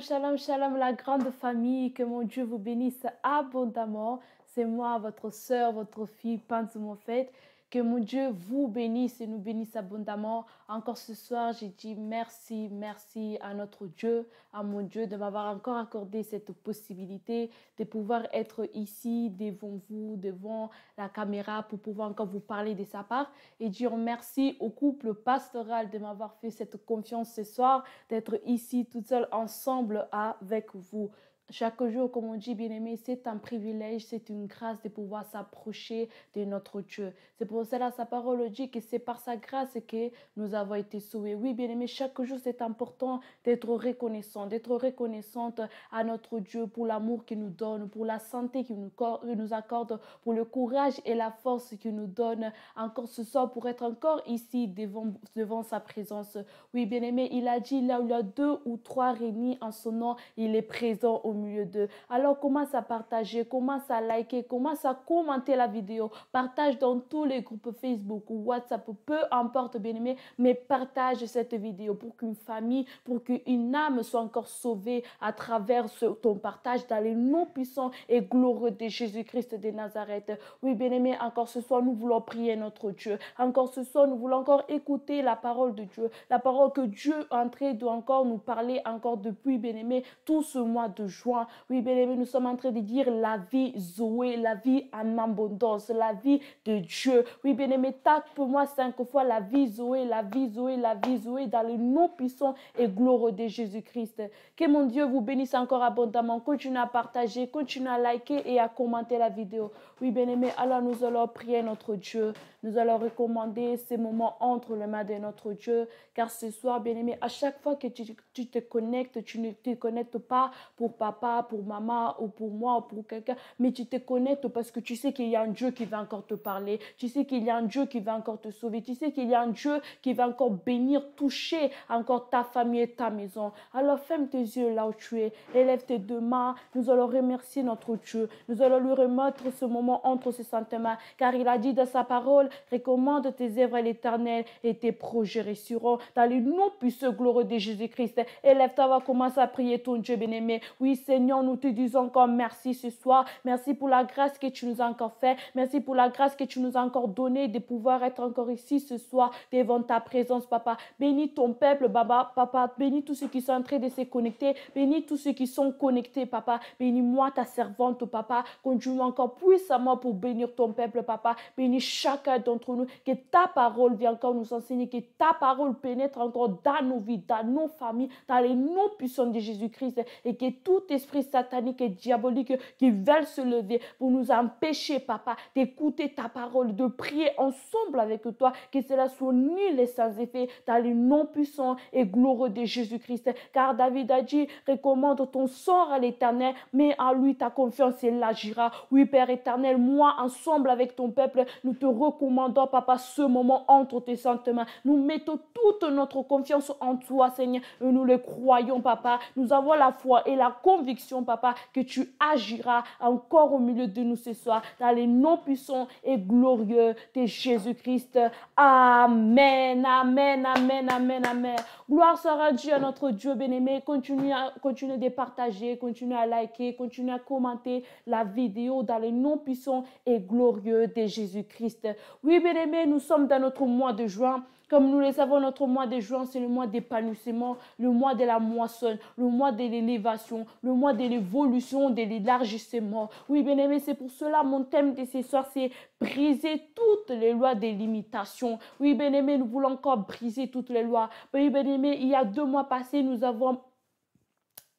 Shalom, shalom, la grande famille. Que mon Dieu vous bénisse abondamment. C'est moi, votre sœur, votre fille, mon fête. Que mon Dieu vous bénisse et nous bénisse abondamment. Encore ce soir, j'ai dit merci, merci à notre Dieu, à mon Dieu, de m'avoir encore accordé cette possibilité de pouvoir être ici devant vous, devant la caméra, pour pouvoir encore vous parler de sa part. Et dire merci au couple pastoral de m'avoir fait cette confiance ce soir, d'être ici toute seule ensemble avec vous. Chaque jour, comme on dit, bien-aimé, c'est un privilège, c'est une grâce de pouvoir s'approcher de notre Dieu. C'est pour cela, sa parole dit que c'est par sa grâce que nous avons été sauvés. Oui, bien-aimé, chaque jour, c'est important d'être reconnaissant, d'être reconnaissante à notre Dieu pour l'amour qu'il nous donne, pour la santé qu'il nous accorde, pour le courage et la force qu'il nous donne encore ce soir pour être encore ici devant, devant sa présence. Oui, bien-aimé, il a dit là où il y a deux ou trois réunis en son nom, il est présent au milieu milieu d'eux. Alors commence à partager, commence à liker, commence à commenter la vidéo. Partage dans tous les groupes Facebook ou WhatsApp, peu importe bien aimé, mais partage cette vidéo pour qu'une famille, pour qu'une âme soit encore sauvée à travers ton partage dans les noms puissants et glorieux de Jésus-Christ de Nazareth. Oui bien aimé, encore ce soir nous voulons prier notre Dieu. Encore ce soir nous voulons encore écouter la parole de Dieu, la parole que Dieu est doit encore nous parler encore depuis bien aimé tout ce mois de juin oui, bien-aimé, nous sommes en train de dire la vie Zoé, la vie en abondance, la vie de Dieu. Oui, bien-aimé, tape pour moi cinq fois la vie Zoé, la vie Zoé, la vie Zoé, dans le nom puissant et glorieux de Jésus-Christ. Que mon Dieu vous bénisse encore abondamment. Continue à partager, continue à liker et à commenter la vidéo. Oui, bien-aimé, alors nous allons prier notre Dieu. Nous allons recommander ces moments entre les mains de notre Dieu. Car ce soir, bien-aimé, à chaque fois que tu, te connectes, tu ne te connectes pas pour pas pas pour maman, ou pour moi, ou pour quelqu'un, mais tu te connectes parce que tu sais qu'il y a un Dieu qui va encore te parler, tu sais qu'il y a un Dieu qui va encore te sauver, tu sais qu'il y a un Dieu qui va encore bénir, toucher encore ta famille et ta maison. Alors ferme tes yeux là où tu es, élève tes deux mains, nous allons remercier notre Dieu, nous allons lui remettre ce moment entre ses sentiments car il a dit dans sa parole, recommande tes œuvres à l'éternel et tes projets réussiront dans le nom puissant glorieux de Jésus-Christ. élève ta voix commence à prier ton Dieu bien-aimé. Oui, Seigneur, nous te disons encore merci ce soir. Merci pour la grâce que tu nous as encore fait. Merci pour la grâce que tu nous as encore donnée de pouvoir être encore ici ce soir devant ta présence, Papa. Bénis ton peuple, Papa. Bénis tous ceux qui sont en train de se connecter. Bénis tous ceux qui sont connectés, Papa. Bénis-moi, ta servante, Papa. Continue encore puissamment pour bénir ton peuple, Papa. Bénis chacun d'entre nous. Que ta parole vienne encore nous enseigner. Que ta parole pénètre encore dans nos vies, dans nos familles, dans les noms puissants de Jésus-Christ. Et que tout esprit satanique et diabolique qui veulent se lever pour nous empêcher, papa, d'écouter ta parole, de prier ensemble avec toi, que cela soit nul et sans effet dans le nom puissant et glorieux de Jésus-Christ. Car David a dit, recommande ton sort à l'éternel, mais à lui ta confiance et l'agira. Oui, Père éternel, moi, ensemble avec ton peuple, nous te recommandons, papa, ce moment entre tes saintes mains. Nous mettons toute notre confiance en toi, Seigneur, et nous le croyons, papa. Nous avons la foi et la confiance conviction, papa, que tu agiras encore au milieu de nous ce soir, dans les noms puissants et glorieux de Jésus-Christ. Amen, amen, amen, amen, amen. Gloire sera Dieu, à notre Dieu bien-aimé. Continue, à, continuer de partager, continue à liker, continue à commenter la vidéo dans les noms puissants et glorieux de Jésus-Christ. Oui, bien-aimé, nous sommes dans notre mois de juin. Comme nous le savons, notre mois de juin, c'est le mois d'épanouissement, le mois de la moisson, le mois de l'élévation, le mois de l'évolution, de l'élargissement. Oui, bien aimé, c'est pour cela mon thème de ce soir, c'est briser toutes les lois des limitations. Oui, bien aimé, nous voulons encore briser toutes les lois. Oui, bien aimé, il y a deux mois passés, nous avons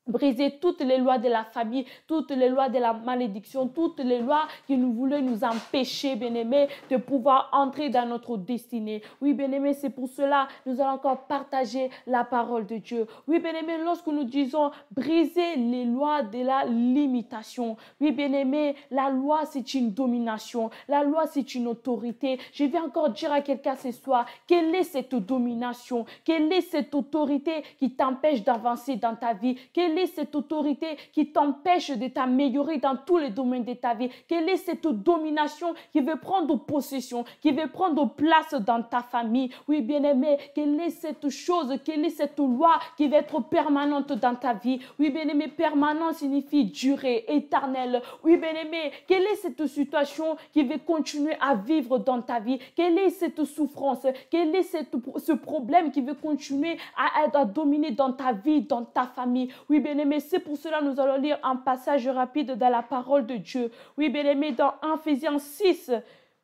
briser toutes les lois de la famille, toutes les lois de la malédiction, toutes les lois qui nous voulaient nous empêcher, bien aimé, de pouvoir entrer dans notre destinée. Oui, bien aimé, c'est pour cela nous allons encore partager la parole de Dieu. Oui, bien aimé, lorsque nous disons briser les lois de la limitation, oui, bien aimé, la loi, c'est une domination, la loi, c'est une autorité. Je vais encore dire à quelqu'un ce soir, quelle est cette domination, quelle est cette autorité qui t'empêche d'avancer dans ta vie, quelle quelle est cette autorité qui t'empêche de t'améliorer dans tous les domaines de ta vie? Quelle est cette domination qui veut prendre possession, qui veut prendre place dans ta famille? Oui, bien-aimé, quelle est cette chose, quelle est cette loi qui va être permanente dans ta vie? Oui, bien-aimé, permanent signifie durée, éternelle. Oui, bien-aimé, quelle est cette situation qui veut continuer à vivre dans ta vie? Quelle est cette souffrance? Quel est ce problème qui veut continuer à, à, à dominer dans ta vie, dans ta famille? Oui, bien-aimé, c'est pour cela que nous allons lire un passage rapide dans la parole de Dieu. Oui, bien-aimé, dans Ephésiens 6,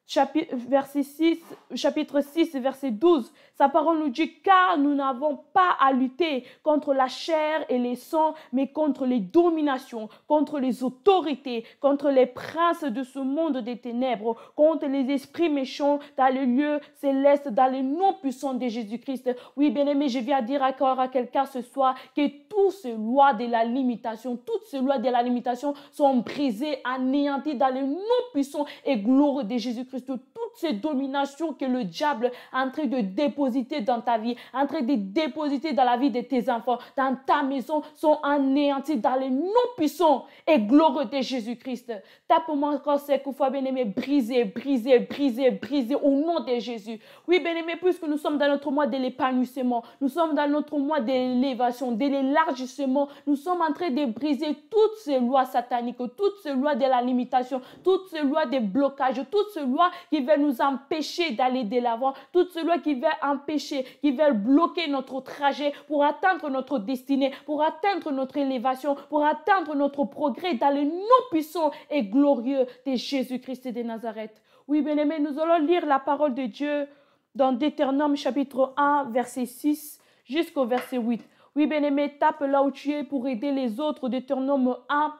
chapitre, verset 6, verset 12, sa parole nous dit, car nous n'avons pas à lutter contre la chair et les sangs, mais contre les dominations, contre les autorités, contre les princes de ce monde des ténèbres, contre les esprits méchants dans les lieux célestes, dans les non puissants de Jésus-Christ. Oui, bien-aimé, je viens dire encore à quelqu'un ce soir que toutes ces lois de la limitation, toutes ces lois de la limitation sont brisées, anéanties dans les non puissants et glorieux de Jésus-Christ toutes ces dominations que le diable est en train de déposer dans ta vie, en train de déposer dans la vie de tes enfants, dans ta maison, sont anéantis dans les non puissants et glorieux de Jésus-Christ. Tape-moi encore cette fois, bien-aimé, brisé, brisé, briser, briser au nom de Jésus. Oui, bien-aimé, puisque nous sommes dans notre mois de l'épanouissement, nous sommes dans notre mois de l'élévation, de l'élargissement, nous sommes en train de briser toutes ces lois sataniques, toutes ces lois de la limitation, toutes ces lois de blocage, toutes ces lois qui veulent nous empêcher d'aller de l'avant, tout lois qui veulent empêcher, qui veulent bloquer notre trajet pour atteindre notre destinée, pour atteindre notre élévation, pour atteindre notre progrès dans le nom puissant et glorieux de Jésus-Christ de Nazareth. Oui, bien-aimés, nous allons lire la parole de Dieu dans Deutéronome chapitre 1, verset 6 jusqu'au verset 8. Oui, bien-aimé, tape là où tu es pour aider les autres. Deutéronome 1,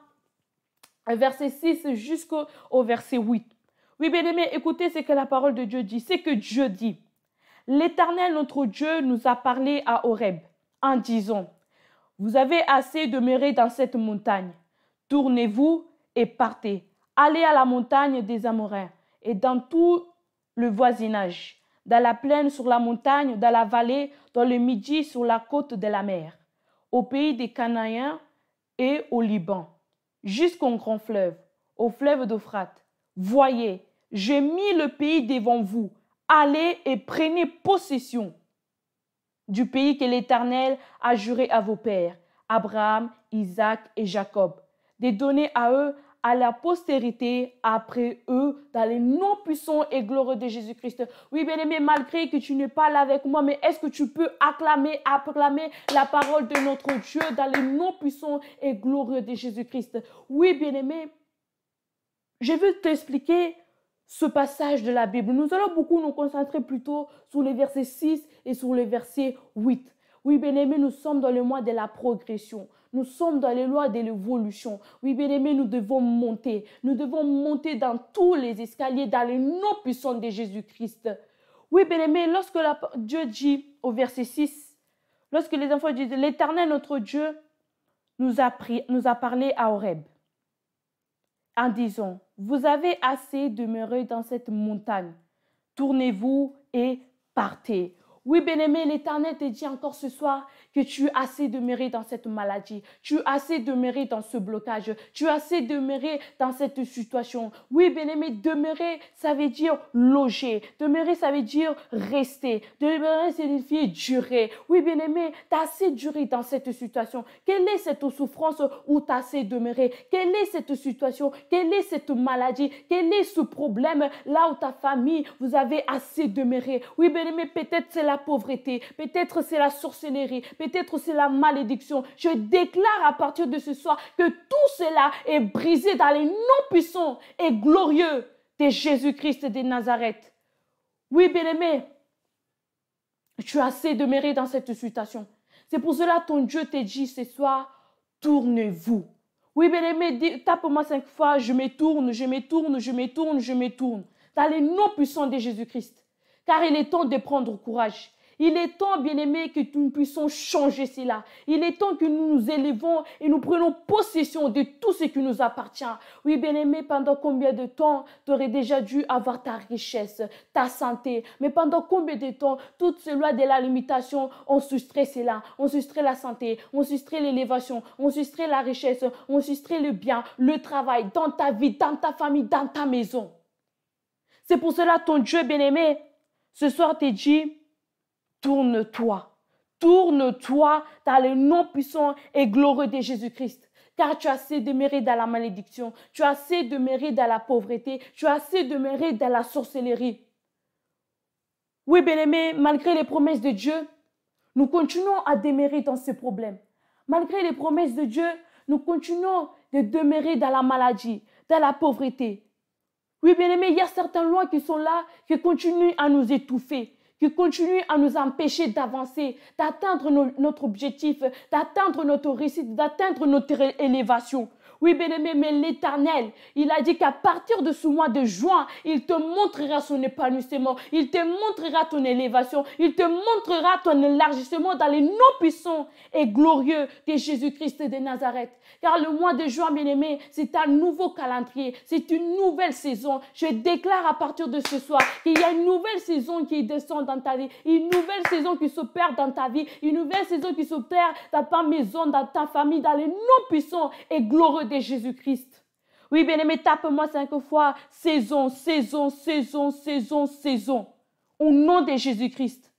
verset 6 jusqu'au verset 8. Oui, bien aimé. écoutez ce que la parole de Dieu dit. C'est que Dieu dit. L'Éternel, notre Dieu, nous a parlé à Horeb en disant, Vous avez assez demeuré dans cette montagne. Tournez-vous et partez. Allez à la montagne des Amorins et dans tout le voisinage, dans la plaine, sur la montagne, dans la vallée, dans le midi, sur la côte de la mer, au pays des Canaïens et au Liban, jusqu'au grand fleuve, au fleuve d'Euphrate. Voyez, j'ai mis le pays devant vous. Allez et prenez possession du pays que l'Éternel a juré à vos pères, Abraham, Isaac et Jacob, de donner à eux, à la postérité, après eux, dans les noms puissants et glorieux de Jésus-Christ. Oui, bien-aimé, malgré que tu n'es pas là avec moi, mais est-ce que tu peux acclamer, acclamer la parole de notre Dieu dans les noms puissants et glorieux de Jésus-Christ? Oui, bien-aimé, je veux t'expliquer ce passage de la Bible. Nous allons beaucoup nous concentrer plutôt sur les versets 6 et sur les versets 8. Oui, bien aimé, nous sommes dans le mois de la progression. Nous sommes dans les lois de l'évolution. Oui, bien aimé, nous devons monter. Nous devons monter dans tous les escaliers, dans les noms puissants de Jésus-Christ. Oui, bien aimé, lorsque la, Dieu dit au verset 6, lorsque les enfants disent, l'Éternel, notre Dieu, nous a, pris, nous a parlé à Horeb en disant, vous avez assez demeuré dans cette montagne, tournez-vous et partez. Oui, bien-aimé, l'Éternel te dit encore ce soir que tu as assez de dans cette maladie, tu as assez de dans ce blocage, tu as assez de dans cette situation. Oui, bien-aimé, demeurer, ça veut dire loger, demeurer, ça veut dire rester, demeurer signifie durer. Oui, bien-aimé, tu as assez duré dans cette situation. Quelle est cette souffrance où tu as assez demeuré Quelle est cette situation Quelle est cette maladie Quel est ce problème là où ta famille, vous avez assez demeuré Oui, bien-aimé, peut-être c'est la pauvreté, peut-être c'est la sorcellerie, peut-être c'est la malédiction. Je déclare à partir de ce soir que tout cela est brisé dans les non puissants et glorieux de Jésus-Christ de Nazareth. Oui, bien-aimé, tu as assez de mériter dans cette situation. C'est pour cela que ton Dieu t'a dit ce soir, tournez-vous. Oui, bien-aimé, tape-moi cinq fois, je me tourne, je me tourne, je me tourne, je me tourne. Dans les non puissants de Jésus-Christ car il est temps de prendre courage. Il est temps, bien aimé que nous puissions changer cela. Il est temps que nous nous élevons et nous prenons possession de tout ce qui nous appartient. Oui, bien aimé pendant combien de temps tu aurais déjà dû avoir ta richesse, ta santé Mais pendant combien de temps toutes ces lois de la limitation ont soustrait cela On soustrait la santé, on soustrait l'élévation, on soustrait la richesse, on soustrait le bien, le travail dans ta vie, dans ta famille, dans ta maison. C'est pour cela ton Dieu bien-aimé ce soir, tu dit, tourne-toi. Tourne-toi dans le nom puissant et glorieux de Jésus-Christ. Car tu as assez mérite dans la malédiction, tu as assez mérite dans la pauvreté, tu as assez mérite dans la sorcellerie. Oui, bien aimé, malgré les promesses de Dieu, nous continuons à demeurer dans ces problèmes. Malgré les promesses de Dieu, nous continuons de demeurer dans la maladie, dans la pauvreté, oui, bien aimé, il y a certaines lois qui sont là, qui continuent à nous étouffer, qui continuent à nous empêcher d'avancer, d'atteindre notre objectif, d'atteindre notre réussite, d'atteindre notre élévation. Oui, bien-aimé, mais l'Éternel, il a dit qu'à partir de ce mois de juin, il te montrera son épanouissement, il te montrera ton élévation, il te montrera ton élargissement dans les non puissants et glorieux de Jésus-Christ de Nazareth. Car le mois de juin, bien-aimé, c'est un nouveau calendrier, c'est une nouvelle saison. Je déclare à partir de ce soir qu'il y a une nouvelle saison qui descend dans ta vie, une nouvelle saison qui s'opère dans ta vie, une nouvelle saison qui s'opère dans ta maison, dans ta famille, dans les non puissants et glorieux de Jésus-Christ. Oui, bien-aimé, tape-moi cinq fois saison, saison, saison, saison, saison. Au nom de Jésus-Christ.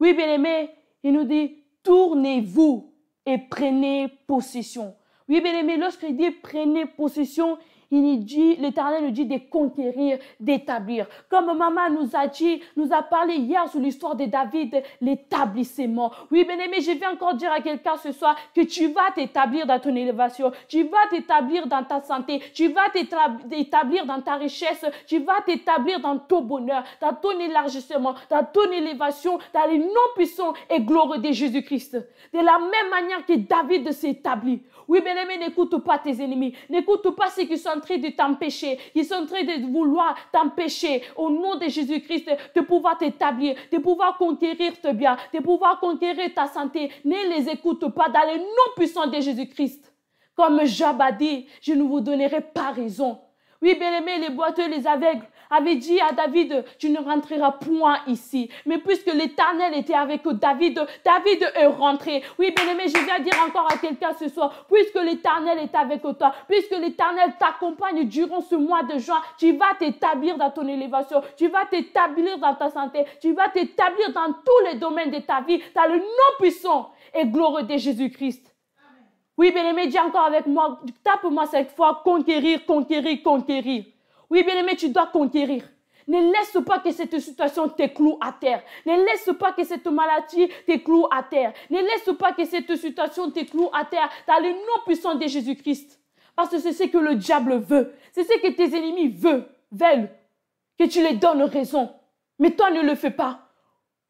Oui, bien-aimé, il nous dit, tournez-vous et prenez possession. Oui, bien-aimé, lorsqu'il dit prenez possession, il dit, l'Éternel nous dit de conquérir, d'établir. Comme maman nous a dit, nous a parlé hier sur l'histoire de David, l'établissement. Oui, bien aimé, je vais encore dire à quelqu'un ce soir que tu vas t'établir dans ton élévation, tu vas t'établir dans ta santé, tu vas t'établir dans ta richesse, tu vas t'établir dans ton bonheur, dans ton élargissement, dans ton élévation, dans les noms puissants et glorieux de Jésus-Christ. De la même manière que David s'établit. Oui, bien-aimé, n'écoute pas tes ennemis. N'écoute pas ceux qui sont en train de t'empêcher. Ils sont en train de vouloir t'empêcher, au nom de Jésus-Christ, de pouvoir t'établir, de pouvoir conquérir tes bien, de pouvoir conquérir ta santé. Ne les écoute pas dans le nom puissant de Jésus-Christ. Comme Job a dit, je ne vous donnerai pas raison. Oui, bien-aimé, les boiteux, les aveugles, avait dit à David, tu ne rentreras point ici. Mais puisque l'Éternel était avec David, David est rentré. Oui, bien-aimé, je viens dire encore à quelqu'un ce soir, puisque l'Éternel est avec toi, puisque l'Éternel t'accompagne durant ce mois de juin, tu vas t'établir dans ton élévation, tu vas t'établir dans ta santé, tu vas t'établir dans tous les domaines de ta vie, dans le nom puissant et glorieux de Jésus-Christ. Oui, bien-aimé, dis encore avec moi, tape-moi cette fois, conquérir, conquérir, conquérir. Oui, bien-aimé, tu dois conquérir. Ne laisse pas que cette situation t'écloue à terre. Ne laisse pas que cette maladie t'écloue à terre. Ne laisse pas que cette situation t'écloue à terre dans le nom puissant de Jésus-Christ. Parce que c'est ce que le diable veut. C'est ce que tes ennemis veulent, veulent. Que tu les donnes raison. Mais toi, ne le fais pas.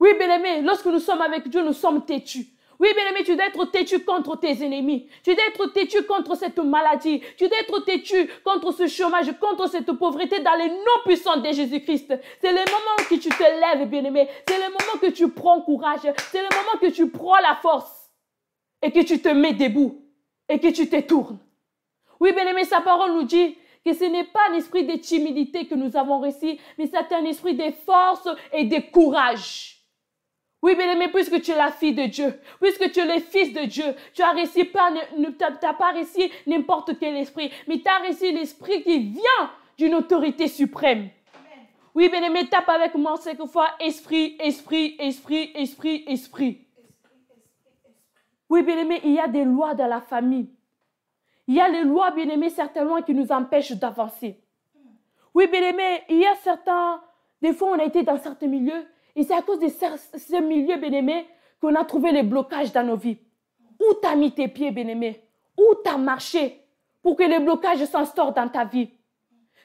Oui, bien-aimé, lorsque nous sommes avec Dieu, nous sommes têtus. Oui, bien-aimé, tu dois être têtu contre tes ennemis. Tu dois être têtu contre cette maladie. Tu dois être têtu contre ce chômage, contre cette pauvreté dans les non puissants de Jésus-Christ. C'est le moment où tu te lèves, bien-aimé. C'est le moment que tu prends courage. C'est le moment que tu prends la force et que tu te mets debout et que tu te tournes. Oui, bien-aimé, sa parole nous dit que ce n'est pas un esprit de timidité que nous avons reçu, mais c'est un esprit de force et de courage. Oui, bien-aimé, puisque tu es la fille de Dieu, puisque tu es le fils de Dieu, tu as pas, pas réussi n'importe quel esprit, mais tu as réussi l'esprit qui vient d'une autorité suprême. Oui, bien-aimé, tape avec moi cinq fois esprit, esprit, esprit, esprit, esprit. Oui, bien-aimé, il y a des lois dans la famille. Il y a les lois, bien-aimé, certainement qui nous empêchent d'avancer. Oui, bien-aimé, il y a certains, des fois on a été dans certains milieux et c'est à cause de ce milieu, bien-aimé, qu'on a trouvé les blocages dans nos vies. Où t'as mis tes pieds, bien-aimé Où t'as marché pour que les blocages s'instaurent dans ta vie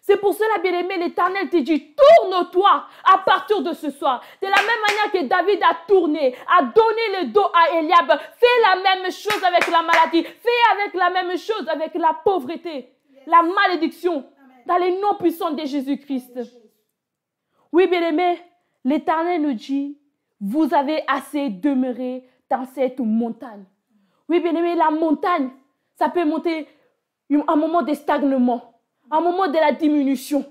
c'est pour cela, bien-aimé, l'Éternel te dit, tourne-toi à partir de ce soir. De la même manière que David a tourné, a donné le dos à Eliab, fais la même chose avec la maladie, fais avec la même chose avec la pauvreté, la malédiction, dans les noms puissants de Jésus-Christ. Oui, bien-aimé, L'Éternel nous dit, vous avez assez demeuré dans cette montagne. Oui, bien aimé, la montagne, ça peut monter un moment de stagnement, un moment de la diminution.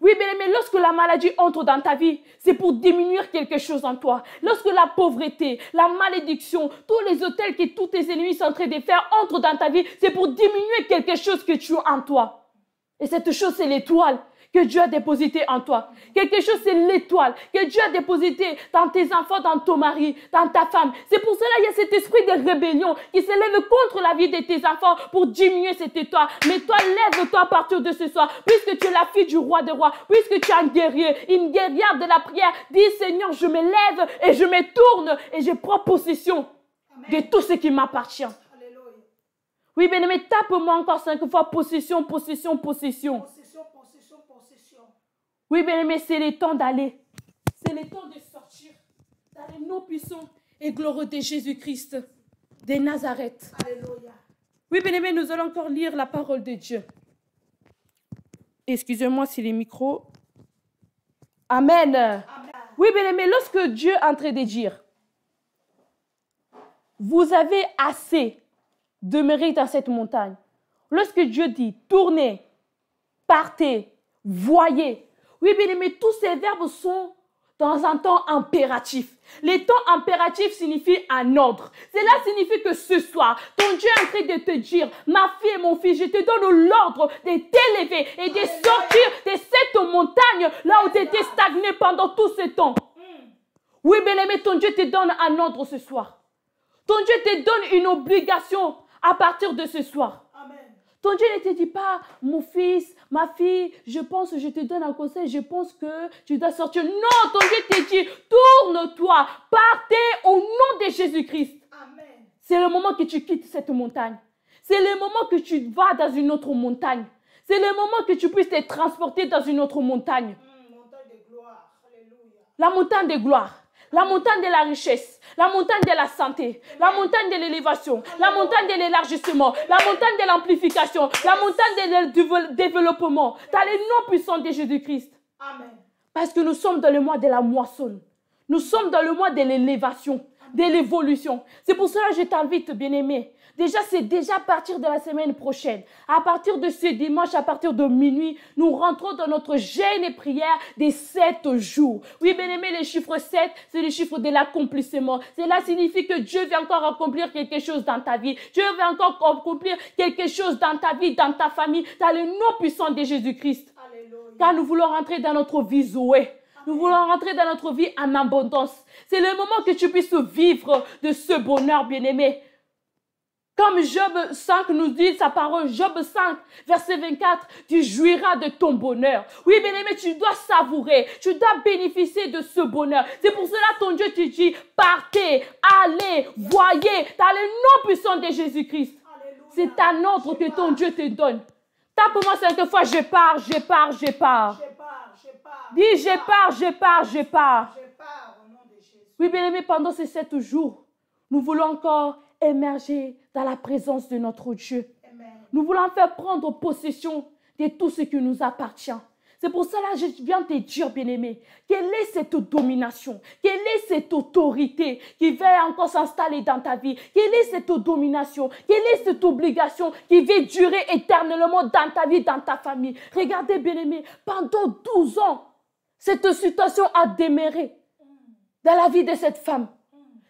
Oui, bien aimé, lorsque la maladie entre dans ta vie, c'est pour diminuer quelque chose en toi. Lorsque la pauvreté, la malédiction, tous les hôtels que tous tes ennemis sont en train de faire entrent dans ta vie, c'est pour diminuer quelque chose que tu as en toi. Et cette chose, c'est l'étoile que Dieu a déposé en toi. Quelque chose, c'est l'étoile que Dieu a déposé dans tes enfants, dans ton mari, dans ta femme. C'est pour cela qu'il y a cet esprit de rébellion qui s'élève contre la vie de tes enfants pour diminuer cette étoile. Mais toi, lève-toi à partir de ce soir, puisque tu es la fille du roi des rois, puisque tu es un guerrier, une guerrière de la prière. Dis Seigneur, je me lève et je me tourne et je prends possession de tout ce qui m'appartient. Oui, mais tape-moi encore cinq fois possession, possession, possession. Oui, bien-aimé, c'est le temps d'aller. C'est le temps de sortir dans les non puissants et glorieux de Jésus-Christ des Nazareth. Alléluia. Oui, bien-aimé, nous allons encore lire la parole de Dieu. Excusez-moi si les micros. Amen. Oui, bien-aimé, lorsque Dieu est en train de dire, vous avez assez de mérite dans cette montagne. Lorsque Dieu dit, tournez, partez, voyez, oui, bien-aimé, tous ces verbes sont dans un temps impératif. Les temps impératifs signifie un ordre. Cela signifie que ce soir, ton Dieu est en train de te dire, ma fille et mon fils, je te donne l'ordre de t'élever et de sortir de cette montagne là où tu étais stagné pendant tout ce temps. Oui, bien-aimé, ton Dieu te donne un ordre ce soir. Ton Dieu te donne une obligation à partir de ce soir. Ton Dieu ne te dit pas, mon fils, ma fille, je pense, que je te donne un conseil, je pense que tu dois sortir. Non, ton Dieu te dit, tourne-toi, partez au nom de Jésus-Christ. C'est le moment que tu quittes cette montagne. C'est le moment que tu vas dans une autre montagne. C'est le moment que tu puisses te transporter dans une autre montagne. Mm, montagne de gloire. La montagne de gloire. La montagne de la richesse, la montagne de la santé, la montagne de l'élévation, la montagne de l'élargissement, la montagne de l'amplification, la montagne du développement. Dans les noms puissants de Jésus-Christ. Amen. Parce que nous sommes dans le mois de la moisson. Nous sommes dans le mois de l'élévation, de l'évolution. C'est pour cela que je t'invite, bien-aimé, Déjà, c'est déjà à partir de la semaine prochaine. À partir de ce dimanche, à partir de minuit, nous rentrons dans notre gêne et prière des sept jours. Oui, bien aimé, le chiffre 7, c'est le chiffre de l'accomplissement. Cela signifie que Dieu veut encore accomplir quelque chose dans ta vie. Dieu veut encore accomplir quelque chose dans ta vie, dans ta famille, dans le nom puissant de Jésus-Christ. Car nous voulons rentrer dans notre vie Zoé. Nous voulons rentrer dans notre vie en abondance. C'est le moment que tu puisses vivre de ce bonheur, bien-aimé. Comme Job 5 nous dit sa parole, Job 5, verset 24, tu jouiras de ton bonheur. Oui, bien-aimé, tu dois savourer, tu dois bénéficier de ce bonheur. C'est pour cela ton Dieu te dit, partez, allez, voyez, dans le nom puissant de Jésus-Christ. C'est un ordre que ton Dieu te donne. Tape moi cette fois, je pars, je pars, je pars. Dis, je pars, je pars, je pars. Oui, bien-aimé, pendant ces sept jours, nous voulons encore émerger dans la présence de notre Dieu. Nous voulons faire prendre possession de tout ce qui nous appartient. C'est pour cela que je viens te dire, bien-aimé, quelle est cette domination, quelle est cette autorité qui va encore s'installer dans ta vie, quelle est cette domination, quelle est cette obligation qui va durer éternellement dans ta vie, dans ta famille. Regardez, bien-aimé, pendant 12 ans, cette situation a démarré dans la vie de cette femme.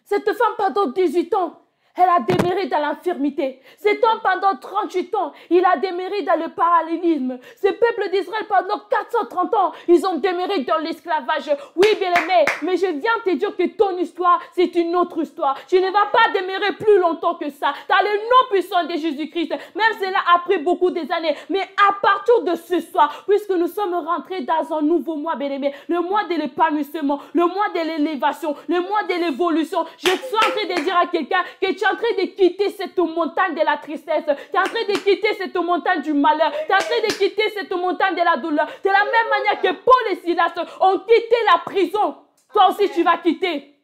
Cette femme, pendant 18 ans, elle a demeuré dans l'infirmité. Cet homme, pendant 38 ans, il a demeuré dans le parallélisme. Ce peuple d'Israël, pendant 430 ans, ils ont demeuré dans l'esclavage. Oui, bien-aimé, mais je viens te dire que ton histoire, c'est une autre histoire. Tu ne vas pas demeurer plus longtemps que ça. Dans le nom puissant de Jésus-Christ, même cela a pris beaucoup d'années, Mais à partir de ce soir, puisque nous sommes rentrés dans un nouveau mois, bien-aimé, le mois de l'épanouissement, le mois de l'élévation, le mois de l'évolution, je suis en train de dire à quelqu'un que tu as en train de quitter cette montagne de la tristesse. Tu es en train de quitter cette montagne du malheur. Tu es en train de quitter cette montagne de la douleur. De la même manière que Paul et Silas ont quitté la prison. Toi aussi, tu vas quitter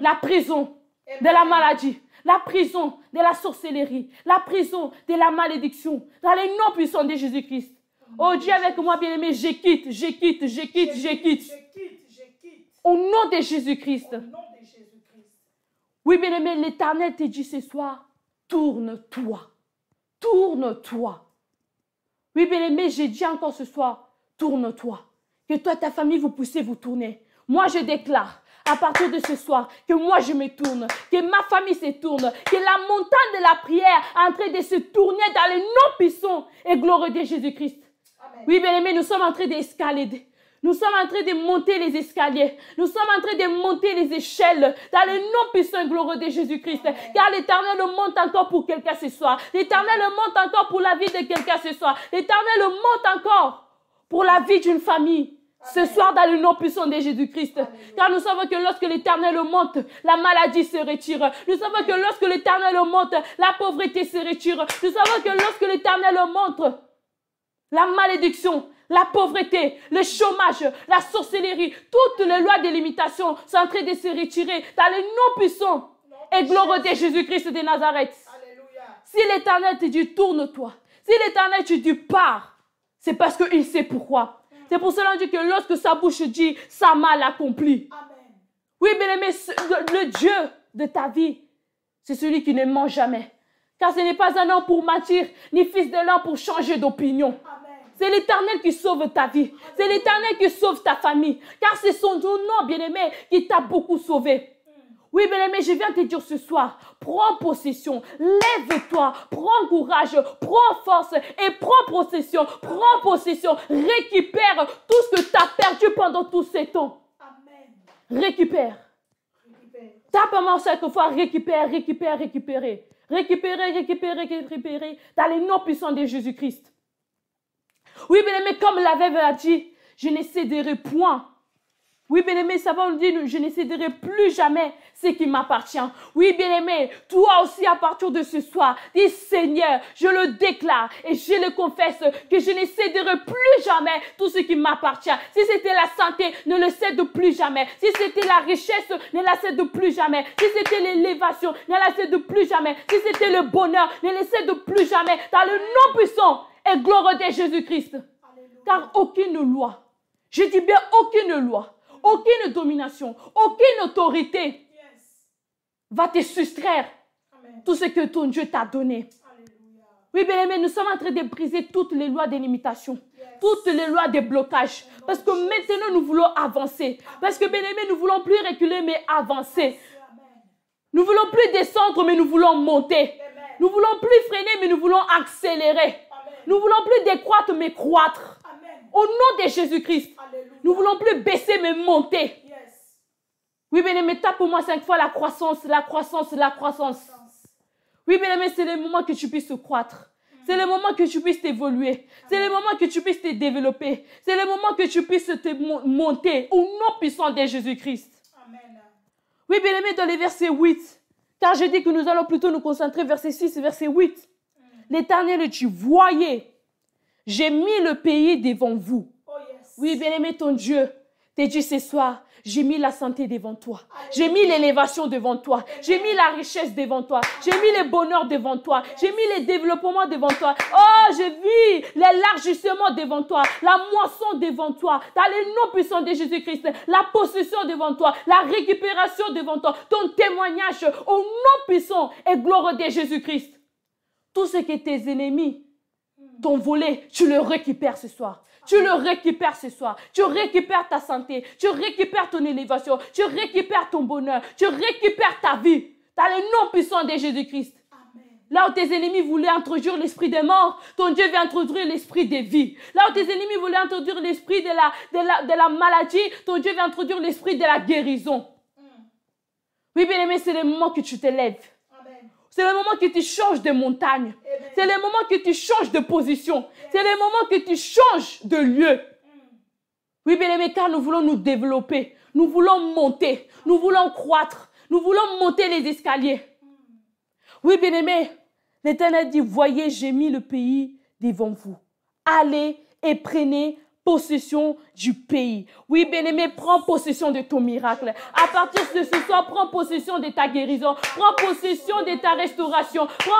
la prison de la maladie la prison de la sorcellerie, la prison de la malédiction, dans les noms puissants de Jésus-Christ. Oh Dieu, avec moi, bien-aimé, je quitte, je quitte, je quitte, je quitte. Au nom de Jésus-Christ. Oui, bien-aimé, l'Éternel te dit ce soir, tourne-toi. Tourne-toi. Oui, bien-aimé, j'ai dit encore ce soir, tourne-toi. Que toi et ta famille, vous poussez, vous tourner. Moi, je déclare à partir de ce soir que moi je me tourne, que ma famille se tourne, que la montagne de la prière est en train de se tourner dans le non puissant et glorieux de Jésus-Christ. Oui, bien aimé, nous sommes en train d'escalader. Nous sommes en train de monter les escaliers. Nous sommes en train de monter les échelles dans le nom puissant glorieux de Jésus-Christ. Car l'Éternel monte encore pour quelqu'un ce soir. L'Éternel monte encore pour la vie de quelqu'un ce soir. L'Éternel monte encore pour la vie d'une famille. Ce soir, dans le nom puissant de Jésus-Christ. Car nous savons que lorsque l'éternel monte, la maladie se retire. Nous savons que lorsque l'éternel monte, la pauvreté se retire. Nous savons que lorsque l'éternel monte, la malédiction, la pauvreté, le chômage, la sorcellerie, toutes les lois de limitation sont en train de se retirer dans les non-puissants et glorieux Jésus-Christ de Nazareth. Si l'Éternel te dit tourne-toi, si l'Éternel te dit pars, c'est parce qu'il sait pourquoi. C'est pour cela dit que lorsque sa bouche dit, sa main l'accomplit. Oui, mais le Dieu de ta vie, c'est celui qui ne ment jamais. Car ce n'est pas un homme pour mentir, ni fils de l'homme pour changer d'opinion. C'est l'éternel qui sauve ta vie. C'est l'éternel qui sauve ta famille. Car c'est son nom, bien-aimé, qui t'a beaucoup sauvé. Oui, bien-aimé, je viens te dire ce soir, prends possession, lève-toi, prends courage, prends force et prends possession, prends possession, récupère tout ce que tu as perdu pendant tous ces temps. Amen. Récupère. récupère. Tape à moi chaque fois, récupère, récupère, récupérer. Récupérer, récupérer, récupérer, dans les noms puissants de Jésus-Christ. Oui, bien-aimé, comme la veuve a dit, je ne céderai point. Oui, bien-aimé, ça va nous dire, je ne céderai plus jamais ce qui m'appartient. Oui, bien-aimé, toi aussi, à partir de ce soir, dis Seigneur, je le déclare et je le confesse que je ne céderai plus jamais tout ce qui m'appartient. Si c'était la santé, ne le cède plus jamais. Si c'était la richesse, ne la cède plus jamais. Si c'était l'élévation, ne la cède plus jamais. Si c'était le bonheur, ne le cède plus jamais. Dans le non puissant et de Jésus-Christ. Car aucune loi, je dis bien aucune loi, aucune domination, aucune autorité va te soustraire tout ce que ton Dieu t'a donné. Oui, bien aimé, nous sommes en train de briser toutes les lois des limitations, toutes les lois des blocages, Parce que maintenant, nous voulons avancer. Parce que, bien aimé, nous voulons plus reculer, mais avancer. nous Nous voulons plus descendre, mais nous voulons monter. Nous voulons plus freiner, mais nous voulons accélérer. Nous voulons plus décroître, mais croître. Au nom de Jésus-Christ. Nous voulons plus baisser, mais monter. Oui, bien-aimé, tape pour moi cinq fois la croissance, la croissance, la croissance. Oui, bien-aimé, c'est le moment que tu puisses croître. C'est le moment que tu puisses t'évoluer. C'est le moment que tu puisses te développer. C'est le moment que tu puisses te monter au nom puissant de Jésus-Christ. Oui, bien-aimé, dans les versets 8. Car je dis que nous allons plutôt nous concentrer verset 6 et verset 8. L'Éternel tu voyais, j'ai mis le pays devant vous. Oh, oui, bien-aimé ton Dieu, t'es dit ce soir, j'ai mis la santé devant toi. J'ai mis l'élévation devant toi. J'ai mis la richesse devant toi. J'ai mis le bonheur devant toi. J'ai mis le développement devant toi. Oh, j'ai vu l'élargissement devant toi. La moisson devant toi. Dans le nom puissant de Jésus-Christ. La possession devant toi. La récupération devant toi. Ton témoignage au nom puissant et glorieux de Jésus-Christ. Tout ce que tes ennemis t'ont volé, tu le récupères ce soir. Tu le récupères ce soir. Tu récupères ta santé. Tu récupères ton élévation. Tu récupères ton bonheur. Tu récupères ta vie. Dans le nom puissant de Jésus-Christ. Là où tes ennemis voulaient introduire l'esprit des morts, ton Dieu vient introduire l'esprit des vies. Là où tes ennemis voulaient introduire l'esprit de la, de, la, maladie, ton Dieu vient introduire l'esprit de la guérison. Mm. Oui, bien aimé, c'est le moment que tu te lèves. C'est le moment que tu changes de montagne. C'est le moment que tu changes de position. C'est le moment que tu changes de lieu. Oui, bien aimé, car nous voulons nous développer. Nous voulons monter. Nous voulons croître. Nous voulons monter les escaliers. Oui, bien aimé. l'Éternel dit, voyez, j'ai mis le pays devant vous. Allez et prenez possession du pays. Oui, bien-aimé, prends possession de ton miracle. À partir de ce soir, prends possession de ta guérison. Prends possession de ta restauration. Prends,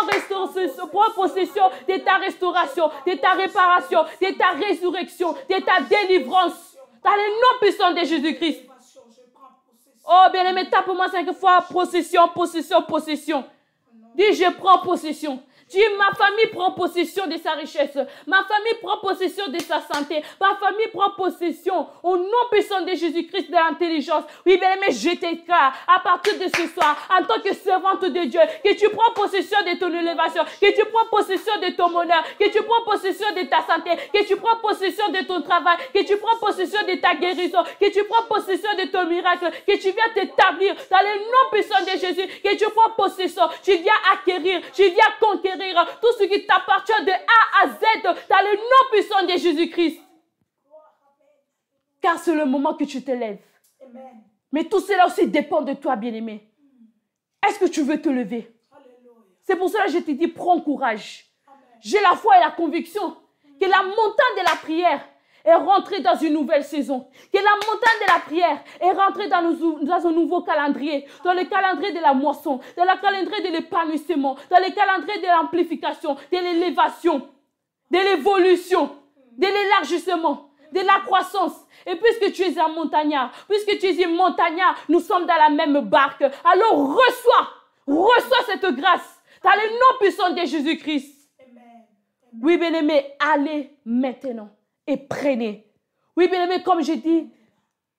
possession de ta restauration, de ta réparation, de ta résurrection, de ta délivrance. Dans le nom puissant de Jésus-Christ. Oh, bien-aimé, tape-moi cinq fois possession, possession, possession. Dis, je prends possession. Tu, ma famille prend possession de sa richesse. Ma famille prend possession de sa santé. Ma famille prend possession au nom puissant de Jésus-Christ de l'intelligence. Oui, bien aimé, je t'éclare à partir de ce soir en tant que servante de Dieu que tu prends possession de ton élévation, que tu prends possession de ton bonheur, que tu prends possession de ta santé, que tu prends possession de ton travail, que tu prends possession de ta guérison, que tu prends possession de ton miracle, que tu viens t'établir dans le nom puissant de Jésus, que tu prends possession, tu viens acquérir, tu viens conquérir tout ce qui t'appartient de A à Z dans le nom puissant de Jésus-Christ. Car c'est le moment que tu te lèves. Mais tout cela aussi dépend de toi, bien-aimé. Est-ce que tu veux te lever? C'est pour cela que je te dis, prends courage. J'ai la foi et la conviction que la montagne de la prière est rentré dans une nouvelle saison. Que la montagne de la prière est rentrée dans, dans un nouveau calendrier, dans le calendrier de la moisson, dans le calendrier de l'épanouissement, dans le calendrier de l'amplification, de l'élévation, de l'évolution, de l'élargissement, de la croissance. Et puisque tu es un montagnard, puisque tu es un montagnard, nous sommes dans la même barque. Alors reçois, reçois cette grâce dans le nom puissant de Jésus-Christ. Oui, bien-aimé, allez maintenant et prenez. Oui, bien aimé, comme je dit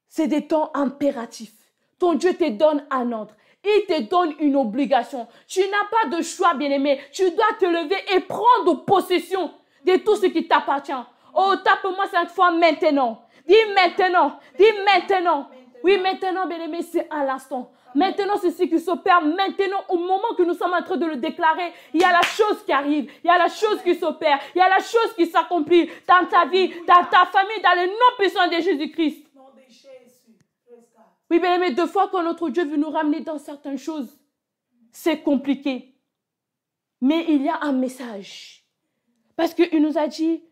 c'est des temps impératifs. Ton Dieu te donne un ordre. Il te donne une obligation. Tu n'as pas de choix, bien-aimé. Tu dois te lever et prendre possession de tout ce qui t'appartient. Oh, tape-moi cinq fois maintenant. Dis maintenant. Dis maintenant. Oui, maintenant, bien-aimé, c'est à l'instant. Maintenant, ce qui s'opère, maintenant, au moment que nous sommes en train de le déclarer, il y a la chose qui arrive, il y a la chose qui s'opère, il y a la chose qui s'accomplit dans ta vie, dans ta famille, dans le nom puissant de Jésus-Christ. Oui, bien aimé, deux fois quand notre Dieu veut nous ramener dans certaines choses, c'est compliqué. Mais il y a un message. Parce qu'il nous a dit,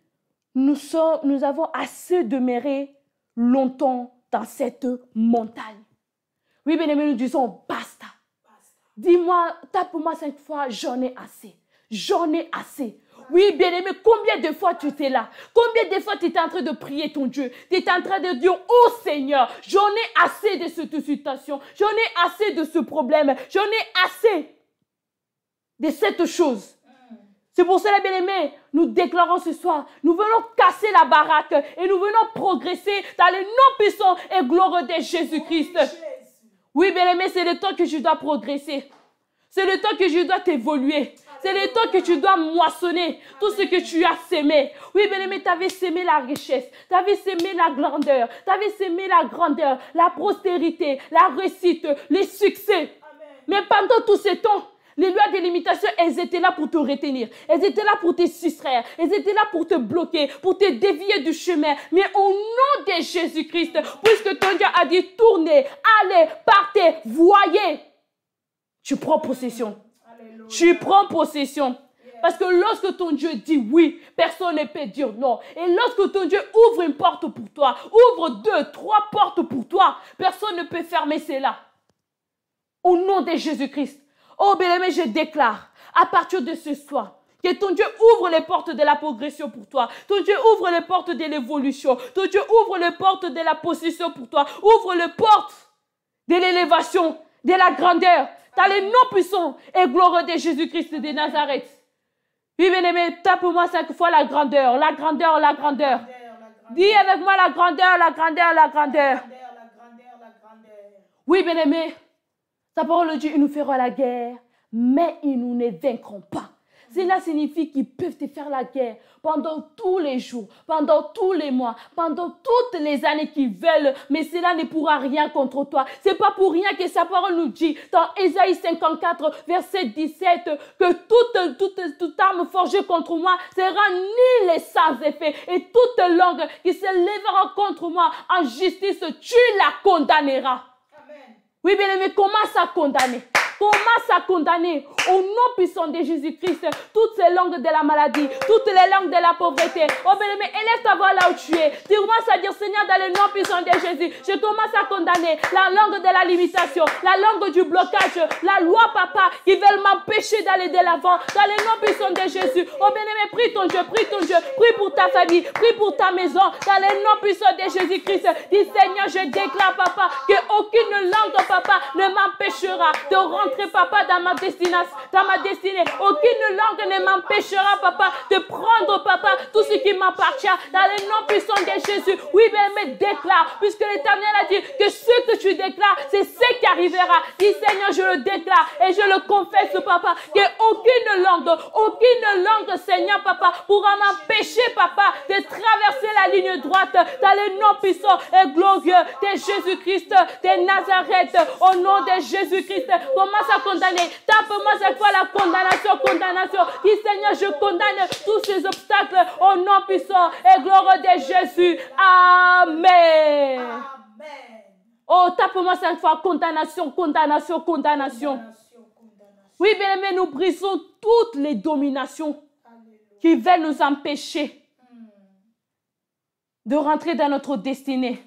nous, sommes, nous avons assez demeuré longtemps dans cette montagne. Oui, bien-aimé, nous disons basta. Dis-moi, tape-moi cinq fois, j'en ai assez. J'en ai assez. Oui, bien-aimé, combien de fois tu étais là Combien de fois tu étais en train de prier ton Dieu Tu étais en train de dire, oh Seigneur, j'en ai assez de cette situation, j'en ai assez de ce problème, j'en ai assez de cette chose. C'est pour cela, bien aimé, nous déclarons ce soir, nous venons casser la baraque et nous venons progresser dans le non puissant et glorieux de Jésus-Christ. Oh, oui, bien-aimé, c'est le temps que je dois progresser. C'est le temps que je dois t'évoluer. C'est le temps que tu dois moissonner tout ce que tu as sémé. Oui, bien-aimé, tu avais sémé la richesse, tu avais sémé la grandeur, tu avais sémé la grandeur, la prospérité, la réussite, les succès. Mais pendant tout ce temps, les lois des limitations, elles étaient là pour te retenir. Elles étaient là pour te soustraire. Elles étaient là pour te bloquer, pour te dévier du chemin. Mais au nom de Jésus-Christ, puisque ton Dieu a dit tournez, allez, partez, voyez, tu prends possession. Tu prends possession. Parce que lorsque ton Dieu dit oui, personne ne peut dire non. Et lorsque ton Dieu ouvre une porte pour toi, ouvre deux, trois portes pour toi, personne ne peut fermer cela. Au nom de Jésus-Christ, Oh bien-aimé, je déclare, à partir de ce soir, que ton Dieu ouvre les portes de la progression pour toi. Ton Dieu ouvre les portes de l'évolution. Ton Dieu ouvre les portes de la possession pour toi. Ouvre les portes de l'élévation, de la grandeur, dans les noms puissants et glorieux de Jésus-Christ de Nazareth. Oui, bien-aimé, tape-moi cinq fois la grandeur, la grandeur, la grandeur. Dis avec moi la grandeur, la grandeur, la grandeur. Oui, bien-aimé, sa parole dit ils nous feront la guerre, mais ils nous ne vaincront pas. Cela signifie qu'ils peuvent te faire la guerre pendant tous les jours, pendant tous les mois, pendant toutes les années qu'ils veulent, mais cela ne pourra rien contre toi. C'est pas pour rien que sa parole nous dit dans Ésaïe 54, verset 17, que toute, toute, toute arme forgée contre moi sera nulle et sans effet, et toute langue qui se lèvera contre moi en justice, tu la condamneras. we bin be commence à condamner Commence à condamner au nom puissant de Jésus-Christ toutes ces langues de la maladie, toutes les langues de la pauvreté. Oh bien-aimé, élève ta voix là où tu es. Tu commences à dire Seigneur dans le nom puissant de Jésus, je commence à condamner la langue de la limitation, la langue du blocage, la loi papa qui veulent m'empêcher d'aller de l'avant dans le nom puissant de Jésus. Oh bien-aimé, prie ton Dieu, prie ton Dieu, prie pour ta famille, prie pour ta maison dans le nom puissant de Jésus-Christ. Dis Seigneur, je déclare papa que aucune langue papa ne de rentrer, papa, dans ma destination, dans ma destinée. Aucune langue ne m'empêchera, papa, de prendre, papa, tout ce qui m'appartient dans le nom puissant de Jésus. Oui, mais me déclare, puisque l'Éternel a dit que ce que tu déclares, c'est ce qui arrivera. Dis Seigneur, je le déclare et je le confesse, papa, qu'aucune aucune langue, aucune langue, Seigneur, papa, pourra m'empêcher, papa, de traverser la ligne droite dans le nom puissant et glorieux de Jésus-Christ de Nazareth. Au nom de Jésus. Jésus-Christ. Commence à condamner. Tape-moi cette fois la condamnation, condamnation. Dis Seigneur, je condamne tous ces obstacles au nom puissant et gloire de Jésus. Amen. Amen. Oh, tape-moi cette fois condamnation, condamnation, condamnation. Oui, bien aimé, nous brisons toutes les dominations qui veulent nous empêcher hmm. de rentrer dans notre destinée.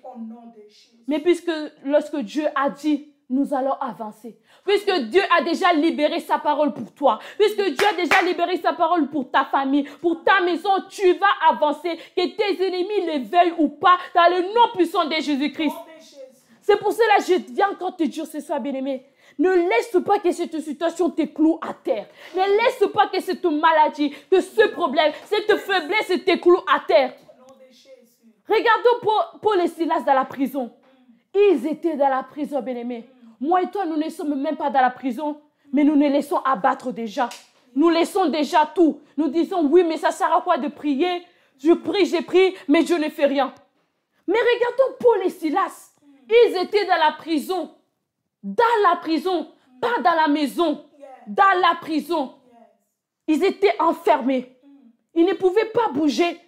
Mais puisque lorsque Dieu a dit nous allons avancer. Puisque Dieu a déjà libéré sa parole pour toi, puisque Dieu a déjà libéré sa parole pour ta famille, pour ta maison, tu vas avancer, que tes ennemis les veuillent ou pas, dans le nom puissant de Jésus-Christ. C'est pour cela que je viens quand te dire ce soir, bien-aimé. Ne laisse pas que cette situation t'écloue à terre. Ne laisse pas que cette maladie, que ce problème, cette faiblesse t'écloue à terre. Regardons Paul, et Silas dans la prison. Ils étaient dans la prison, bien aimé moi et toi, nous ne sommes même pas dans la prison, mais nous nous laissons abattre déjà. Nous laissons déjà tout. Nous disons, oui, mais ça sert à quoi de prier Je prie, j'ai prié, mais je ne fais rien. Mais regardons Paul et Silas. Ils étaient dans la prison. Dans la prison, pas dans la maison. Dans la prison. Ils étaient enfermés. Ils ne pouvaient pas bouger.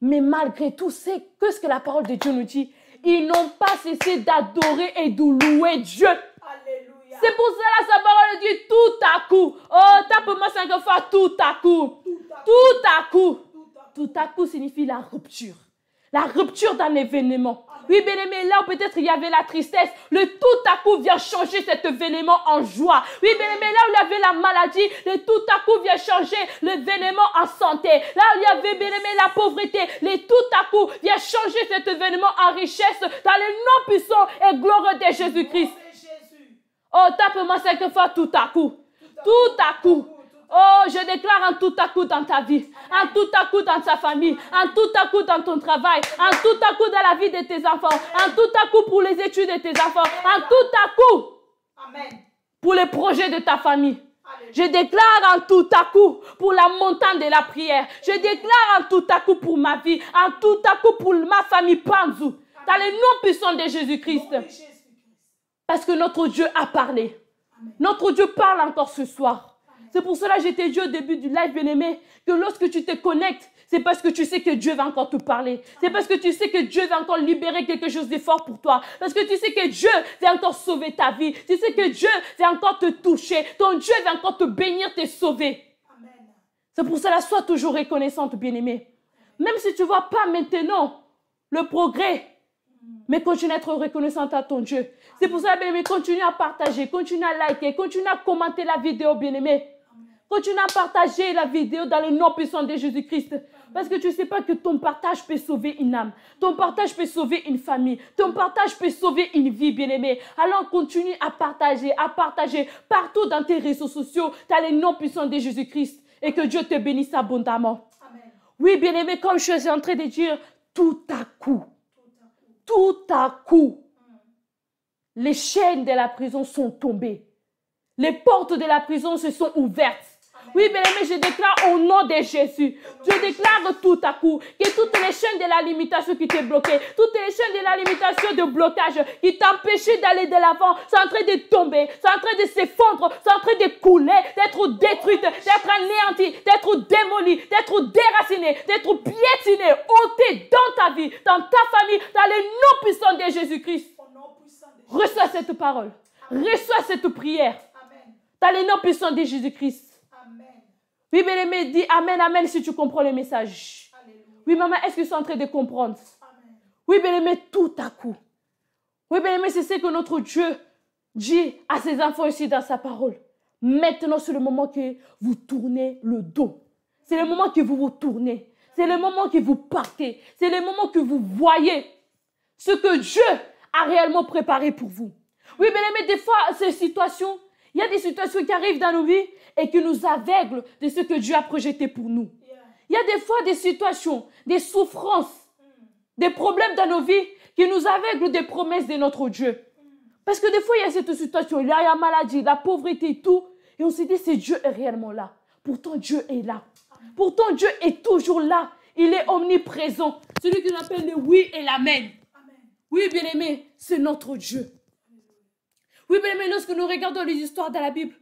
Mais malgré tout, c'est que ce que la parole de Dieu nous dit, ils n'ont pas cessé d'adorer et de louer Dieu. C'est pour cela, que sa parole de Dieu, tout à coup. Oh, tape-moi cinq fois, Tout à coup. Tout à coup, tout à coup signifie la rupture. La rupture d'un événement. Oui, bien aimé, là où peut-être il y avait la tristesse, le tout à coup vient changer cet événement en joie. Oui, bien aimé, là où il y avait la maladie, le tout à coup vient changer l'événement en santé. Là où il y avait, bien aimé, la pauvreté, le tout à coup vient changer cet événement en richesse dans le nom puissant et glorieux de Jésus-Christ. Oh, tape-moi cette fois tout à coup. Tout à coup. Oh, je déclare en tout à coup dans ta vie, en tout à coup dans ta famille, en tout à coup dans ton travail, en tout à coup dans la vie de tes enfants, en tout à coup pour les études de tes enfants, en tout à coup pour les projets de ta famille. Je déclare en tout à coup pour la montagne de la prière. Je déclare en tout à coup pour ma vie, en tout à coup pour ma famille Panzu, dans les nom puissant de Jésus-Christ. Parce que notre Dieu a parlé. Notre Dieu parle encore ce soir. C'est pour cela que je au début du live, bien-aimé, que lorsque tu te connectes, c'est parce que tu sais que Dieu va encore te parler. C'est parce que tu sais que Dieu va encore libérer quelque chose d'effort pour toi. Parce que tu sais que Dieu va encore sauver ta vie. Tu sais que Dieu va encore te toucher. Ton Dieu va encore te bénir, te sauver. C'est pour cela, sois toujours reconnaissante, bien-aimé. Même si tu ne vois pas maintenant le progrès, mais continue à être reconnaissante à ton Dieu. C'est pour cela, bien-aimé, continue à partager, continue à liker, continue à commenter la vidéo, bien-aimé. Continue tu partager la vidéo dans le nom puissant de Jésus-Christ. Parce que tu ne sais pas que ton partage peut sauver une âme. Ton partage peut sauver une famille. Ton partage peut sauver une vie, bien aimé Alors continue à partager, à partager partout dans tes réseaux sociaux, dans le nom puissant de Jésus-Christ. Et que Dieu te bénisse abondamment. Oui, bien-aimé, comme je suis en train de dire, tout à coup, tout à coup, les chaînes de la prison sont tombées. Les portes de la prison se sont ouvertes. Oui, bien aimé, je déclare au nom de Jésus. Je déclare tout à coup que toutes les chaînes de la limitation qui t'ont bloqué toutes les chaînes de la limitation de blocage qui t'empêchaient d'aller de l'avant sont en train de tomber, sont en train de s'effondrer, sont en train de couler, d'être détruites, d'être anéanties, d'être démolies, d'être déracinées, d'être piétinées, ôtées dans ta vie, dans ta famille, dans le nom puissant de Jésus-Christ. Reçois cette parole. Reçois cette prière. Dans les nom puissant de Jésus-Christ. Oui, bien-aimé, dis Amen, Amen si tu comprends le message. Oui, maman, est-ce que sont en train de comprendre? Oui, bien-aimé, tout à coup. Oui, bien-aimé, c'est ce que notre Dieu dit à ses enfants ici dans sa parole. Maintenant, c'est le moment que vous tournez le dos. C'est le moment que vous vous tournez. C'est le moment que vous partez. C'est le moment que vous voyez ce que Dieu a réellement préparé pour vous. Oui, bien-aimé, des fois, ces situations il y a des situations qui arrivent dans nos vies et qui nous aveuglent de ce que Dieu a projeté pour nous. Il y a des fois des situations, des souffrances, des problèmes dans nos vies qui nous aveuglent des promesses de notre Dieu. Parce que des fois, il y a cette situation, il y a la maladie, la pauvreté, tout. Et on se dit, c'est Dieu est réellement là. Pourtant, Dieu est là. Pourtant, Dieu est toujours là. Il est omniprésent. Celui qui nous appelle le oui et l'amen. Oui, bien-aimé, c'est notre Dieu. Oui, mais lorsque nous regardons les histoires dans la Bible,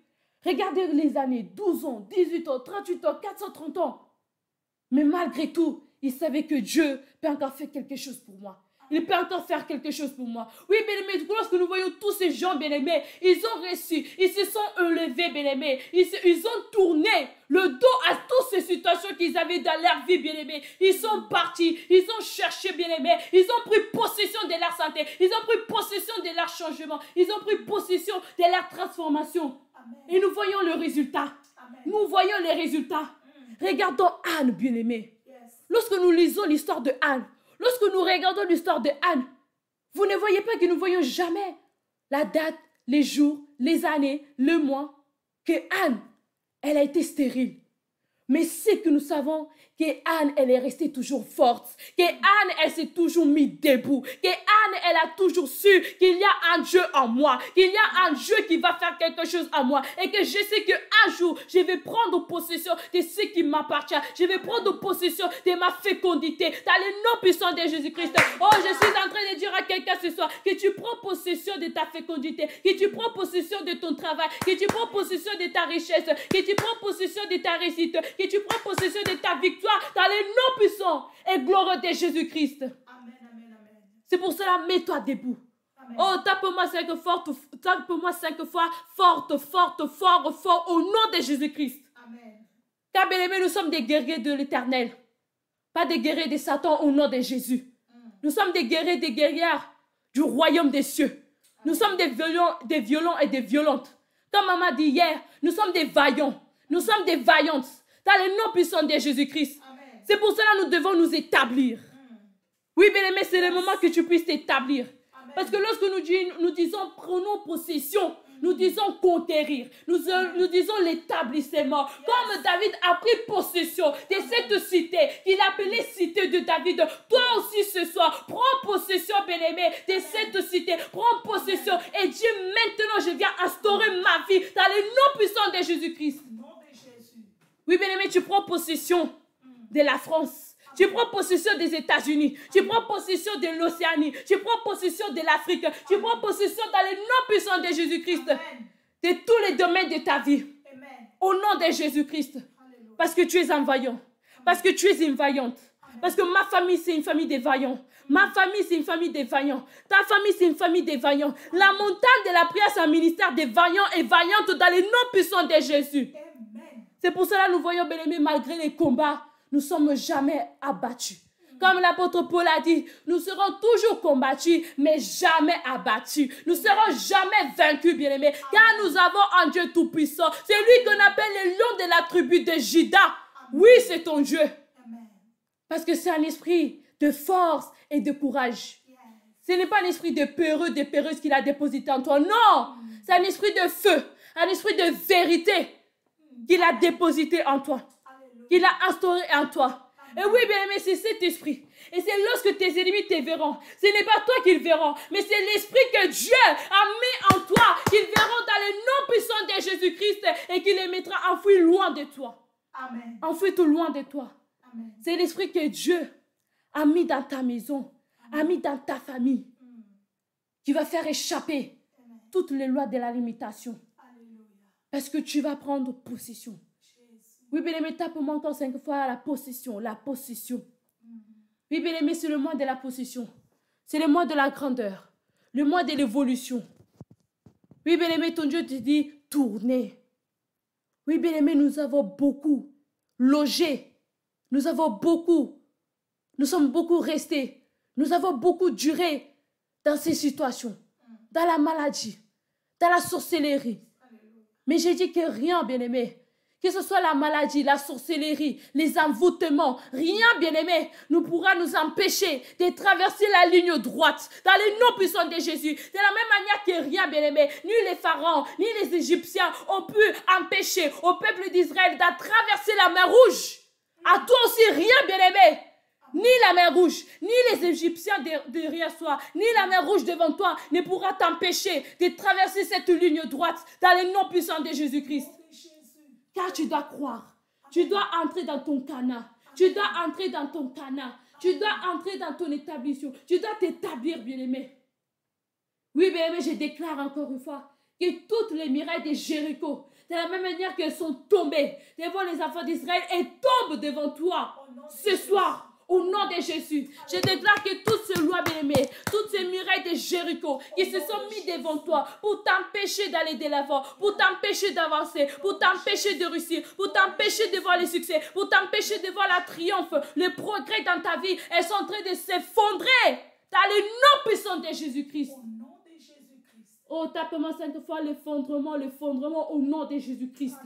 regardez les années 12 ans, 18 ans, 38 ans, 430 ans. Mais malgré tout, il savait que Dieu peut encore faire quelque chose pour moi. Il peut encore faire quelque chose pour moi. Oui, bien-aimé, lorsque nous voyons tous ces gens, bien aimé, ils ont reçu, ils se sont élevés, bien aimé. Ils, ils, ont tourné le dos à toutes ces situations qu'ils avaient dans leur vie, bien aimé. Ils sont partis, ils ont cherché, bien aimé. Ils ont pris possession de leur santé. Ils ont pris possession de leur changement. Ils ont pris possession de leur transformation. Et nous voyons le résultat. Nous voyons les résultats. Mm. Regardons Anne, bien aimé. Lorsque nous lisons l'histoire de Anne, Lorsque nous regardons l'histoire de Anne, vous ne voyez pas que nous voyons jamais la date, les jours, les années, le mois, que Anne, elle a été stérile. Mais ce que nous savons, que Anne, elle est restée toujours forte, que Anne, elle s'est toujours mise debout, que Anne, elle a toujours su qu'il y a un Dieu en moi, qu'il y a un Dieu qui va faire quelque chose en moi, et que je sais qu'un jour, je vais prendre possession de ce qui m'appartient, je vais prendre possession de ma fécondité, dans le nom puissant de Jésus-Christ. Oh, je suis en train de dire à quelqu'un ce soir que tu prends possession de ta fécondité, que tu prends possession de ton travail, que tu prends possession de ta richesse, que tu prends possession de ta réussite, que tu prends possession de ta victoire dans les noms puissants et glorieux de Jésus-Christ. C'est pour cela, mets-toi debout. Oh, tape-moi cinq fois, tape-moi cinq fois, forte, forte, fort, fort, au nom de Jésus-Christ. Car, bien aimé, nous sommes des guerriers de l'éternel, pas des guerriers de Satan au nom de Jésus. Mm. Nous sommes des guerriers, des guerrières du royaume des cieux. Nous sommes des violents, des violents et des violentes. Comme maman dit hier, nous sommes des vaillants. Nous sommes des vaillantes. Dans le nom puissant de Jésus-Christ. C'est pour cela que nous devons nous établir. Hmm. Oui, bien-aimé, c'est le moment que tu puisses t'établir. Parce que lorsque nous, nous disons prenons possession, nous disons conquérir, nous, euh, nous disons l'établissement. Comme David a pris possession de cette cité qu'il appelait cité de David, toi aussi ce soir, prends possession, bien-aimé, de cette cité, prends possession. Et Dieu, maintenant, je viens instaurer ma vie dans le nom puissant de Jésus-Christ. Oui, bien aimé, tu prends possession de la France. Tu prends possession des États-Unis. Tu prends possession de l'Océanie. Tu prends possession de l'Afrique. Tu prends possession dans les noms puissants de Jésus-Christ. De tous les domaines de ta vie. Au nom de Jésus-Christ. Parce que tu es un vaillant. Parce que tu es une vaillante. Parce que ma famille, c'est une famille des vaillants. Ma famille, c'est une famille des vaillants. Ta famille, c'est une famille des vaillants. La montagne de la prière, c'est un ministère des vaillants et vaillantes dans les noms puissants de Jésus. Amen. C'est pour cela que nous voyons, bien malgré les combats, nous sommes jamais abattus. Comme l'apôtre Paul a dit, nous serons toujours combattus, mais jamais abattus. Nous serons jamais vaincus, bien-aimés, car nous avons un Dieu tout-puissant. C'est lui qu'on appelle le lion de la tribu de Juda. Oui, c'est ton Dieu. Parce que c'est un esprit de force et de courage. Ce n'est pas un esprit de peureux, de peureuse qu'il a déposé en toi. Non, c'est un esprit de feu, un esprit de vérité, qu'il a déposé en toi, qu'il a instauré en toi. Et oui, bien aimé, c'est cet esprit. Et c'est lorsque tes ennemis te verront. Ce n'est pas toi qu'ils verront, mais c'est l'esprit que Dieu a mis en toi, qu'ils verront dans le nom puissant de Jésus-Christ et qu'il les mettra enfouis loin de toi. Amen. tout loin de toi. C'est l'esprit que Dieu a mis dans ta maison, a mis dans ta famille, mm. qui va faire échapper toutes les lois de la limitation. Est-ce que tu vas prendre possession? Oui, bien-aimé, tape encore cinq fois la possession, la possession. Mm. Oui, bien-aimé, c'est le mois de la possession. C'est le mois de la grandeur, le mois de l'évolution. Oui, bien-aimé, ton Dieu te dit, tourner. Oui, bien-aimé, nous avons beaucoup logé. Nous avons beaucoup. Nous sommes beaucoup restés. Nous avons beaucoup duré dans ces situations, mm. dans la maladie, dans la sorcellerie, mais j'ai dit que rien, bien-aimé, que ce soit la maladie, la sorcellerie, les envoûtements, rien, bien-aimé, ne pourra nous empêcher de traverser la ligne droite dans les noms puissants de Jésus. De la même manière que rien, bien-aimé, ni les pharaons, ni les Égyptiens ont pu empêcher au peuple d'Israël d'attraverser traverser la mer rouge. À toi aussi, rien, bien-aimé, ni la mer rouge, ni les Égyptiens derrière toi, ni la mer rouge devant toi ne pourra t'empêcher de traverser cette ligne droite dans le nom puissant de Jésus-Christ. Car tu dois croire, tu dois entrer dans ton cana, tu dois entrer dans ton cana, tu dois entrer dans ton établissement, tu dois t'établir, bien-aimé. Oui, bien-aimé, je déclare encore une fois que toutes les mirailles de Jéricho, de la même manière qu'elles sont tombées devant les enfants d'Israël, elles tombent devant toi ce soir au nom de Jésus, je déclare que toutes ces lois bien-aimées, toutes ces murailles de Jéricho qui se sont mis devant toi pour t'empêcher d'aller de l'avant, pour t'empêcher d'avancer, pour t'empêcher de réussir, pour t'empêcher de voir le succès, pour t'empêcher de voir la triomphe, le progrès dans ta vie, elles sont en train de s'effondrer dans le nom puissant de Jésus-Christ. Oh, tape-moi cette fois l'effondrement, l'effondrement au nom de Jésus-Christ.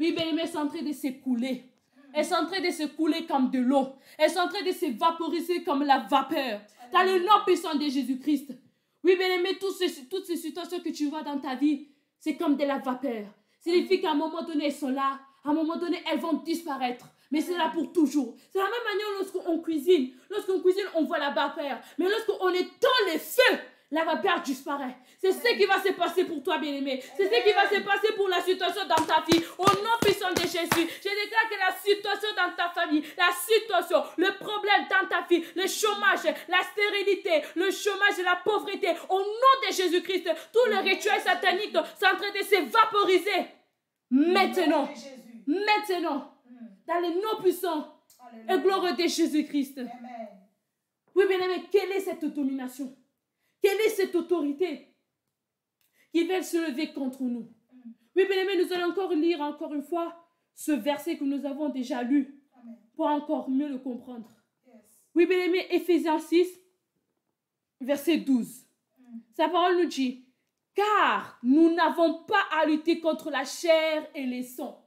Oui, bien-aimé, c'est en train de s'écouler. Elles sont en train de se couler comme de l'eau. Elles sont en train de vaporiser comme la vapeur. Dans le nom puissant de Jésus-Christ. Oui, bien-aimé, toutes ces, toutes ces situations que tu vois dans ta vie, c'est comme de la vapeur. Signifie qu'à un moment donné, elles sont là. À un moment donné, elles vont disparaître. Mais c'est là pour toujours. C'est la même manière lorsqu'on cuisine. Lorsqu'on cuisine, on voit la vapeur. Mais lorsqu'on est dans les feux, la vapeur disparaît. C'est ce qui va se passer pour toi, bien-aimé. C'est ce qui va se passer pour la situation dans ta vie. Au nom puissant de Jésus, je déclare que la situation dans ta famille, la situation, le problème dans ta vie, le chômage, la stérilité, le chômage, la pauvreté, au nom de Jésus-Christ, tout le rituel satanique sont en train de s'évaporiser. Maintenant, maintenant, hmm. dans le nom puissant et gloire de Jésus-Christ. Oui, bien-aimé, quelle est cette domination? Quelle est cette autorité qui veulent se lever contre nous mm. Oui, bien aimé, nous allons encore lire encore une fois ce verset que nous avons déjà lu pour encore mieux le comprendre. Oui, bien aimé, Ephésiens 6, verset 12. Mm. Sa parole nous dit, car nous n'avons pas à lutter contre la chair et les sangs.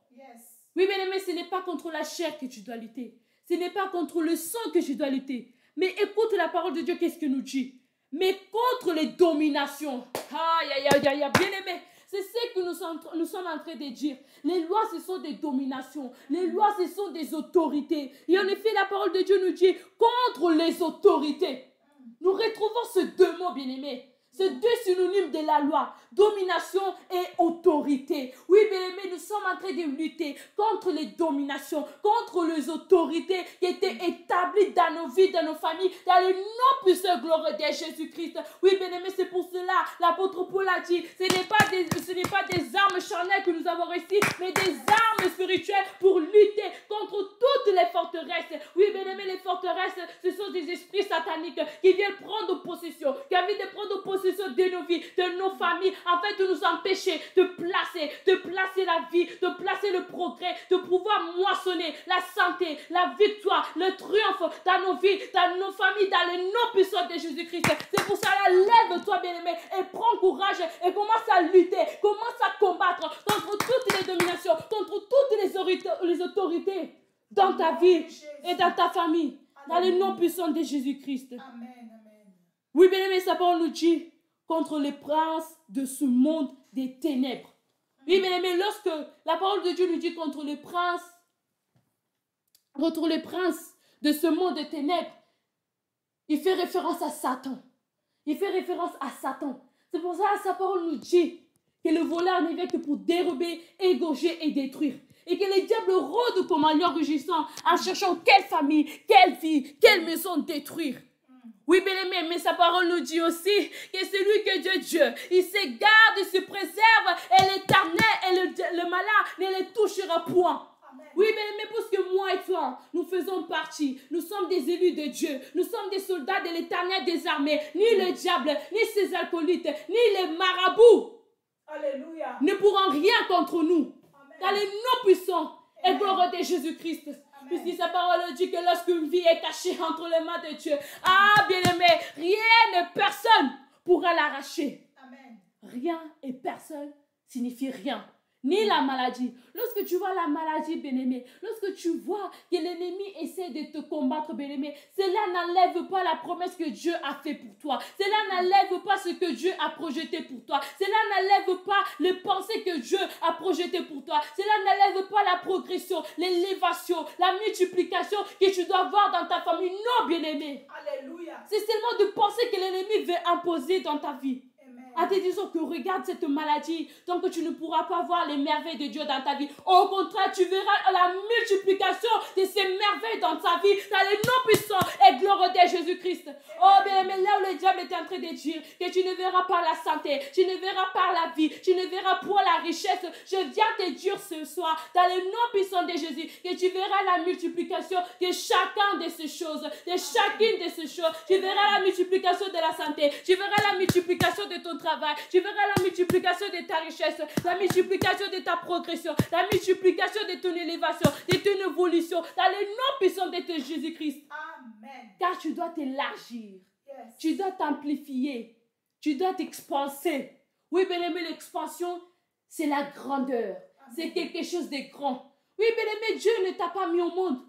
Oui, bien aimé, ce n'est pas contre la chair que tu dois lutter. Ce n'est pas contre le sang que je dois lutter. Mais écoute la parole de Dieu, qu'est-ce qu'il nous dit mais contre les dominations. Aïe, aïe, aïe, aïe, bien aimé. C'est ce que nous sommes, nous sommes en train de dire. Les lois, ce sont des dominations. Les lois, ce sont des autorités. Et en effet, la parole de Dieu nous dit contre les autorités. Nous retrouvons ce deux mots, bien aimé. Ces deux synonymes de la loi, domination et autorité. Oui, bien nous sommes en train de lutter contre les dominations, contre les autorités qui étaient établies dans nos vies, dans nos familles, dans le nom puissant gloire de Jésus-Christ. Oui, bien c'est pour cela, l'apôtre Paul a dit, ce n'est pas des, ce n'est pas des armes charnelles que nous avons reçues, mais des armes spirituelles pour lutter contre toutes les forteresses. Oui, bien les forteresses, ce sont des esprits sataniques qui viennent prendre possession, qui viennent de prendre possession de nos vies, de nos familles, afin de nous empêcher de placer, de placer la vie, de placer le progrès, de pouvoir moissonner la santé, la victoire, le triomphe dans nos vies, dans nos familles, dans les nom puissant de Jésus-Christ. C'est pour ça, lève-toi, bien-aimé, et prends courage et commence à lutter, commence à combattre contre toutes les dominations, contre toutes les autorités, dans ta vie et dans ta famille, dans le nom puissant de Jésus-Christ. Oui, bien-aimé, ça on nous dit contre les princes de ce monde des ténèbres. Oui, mais lorsque la parole de Dieu nous dit contre les princes, contre les princes de ce monde des ténèbres, il fait référence à Satan. Il fait référence à Satan. C'est pour ça que sa parole nous dit que le voleur n'est que pour dérober, égorger et détruire. Et que les diables rôdent comme un lion rugissant en cherchant quelle famille, quelle vie, quelle maison détruire. Oui, bien-aimé, mais sa parole nous dit aussi que celui que Dieu, Dieu, il se garde, il se préserve, et l'éternel et le, le malin ne le touchera point. Oui, bien-aimé, parce que moi et toi, nous faisons partie. Nous sommes des élus de Dieu. Nous sommes des soldats de l'éternel des armées. Ni le diable, ni ses alcoolites, ni les marabouts ne pourront rien contre nous. Dans les non puissants et gloire de Jésus-Christ. Puisque sa parole dit que lorsqu'une vie est cachée entre les mains de Dieu, ah bien-aimé, rien et personne pourra l'arracher. Rien et personne signifie rien ni la maladie. Lorsque tu vois la maladie, bien-aimé, lorsque tu vois que l'ennemi essaie de te combattre, bien-aimé, cela n'enlève pas la promesse que Dieu a fait pour toi. Cela n'enlève pas ce que Dieu a projeté pour toi. Cela n'enlève pas les pensées que Dieu a projetées pour toi. Cela n'enlève pas la progression, l'élévation, la multiplication que tu dois voir dans ta famille. Non, bien-aimé. Alléluia. C'est seulement de penser que l'ennemi veut imposer dans ta vie en te disant que regarde cette maladie, tant que tu ne pourras pas voir les merveilles de Dieu dans ta vie. Au contraire, tu verras la multiplication de ces merveilles dans ta vie, dans les non puissant et glorieux de Jésus-Christ. Oh, bien mais là où le diable est en train de dire que tu ne verras pas la santé, tu ne verras pas la vie, tu ne verras pas la richesse, je viens te dire ce soir, dans les nom puissant de Jésus, que tu verras la multiplication de chacun de ces choses, de chacune de ces choses. Tu verras la multiplication de la santé, tu verras la multiplication de ton travail. Tu verras la multiplication de ta richesse, la multiplication de ta progression, la multiplication de ton élévation, de ton évolution, dans le nom puissant de Jésus-Christ. Amen. Car tu dois t'élargir. Tu dois t'amplifier. Tu dois t'expanser. Oui, bien-aimé, l'expansion, c'est la grandeur. C'est quelque chose de grand. Oui, bien-aimé, Dieu ne t'a pas mis au monde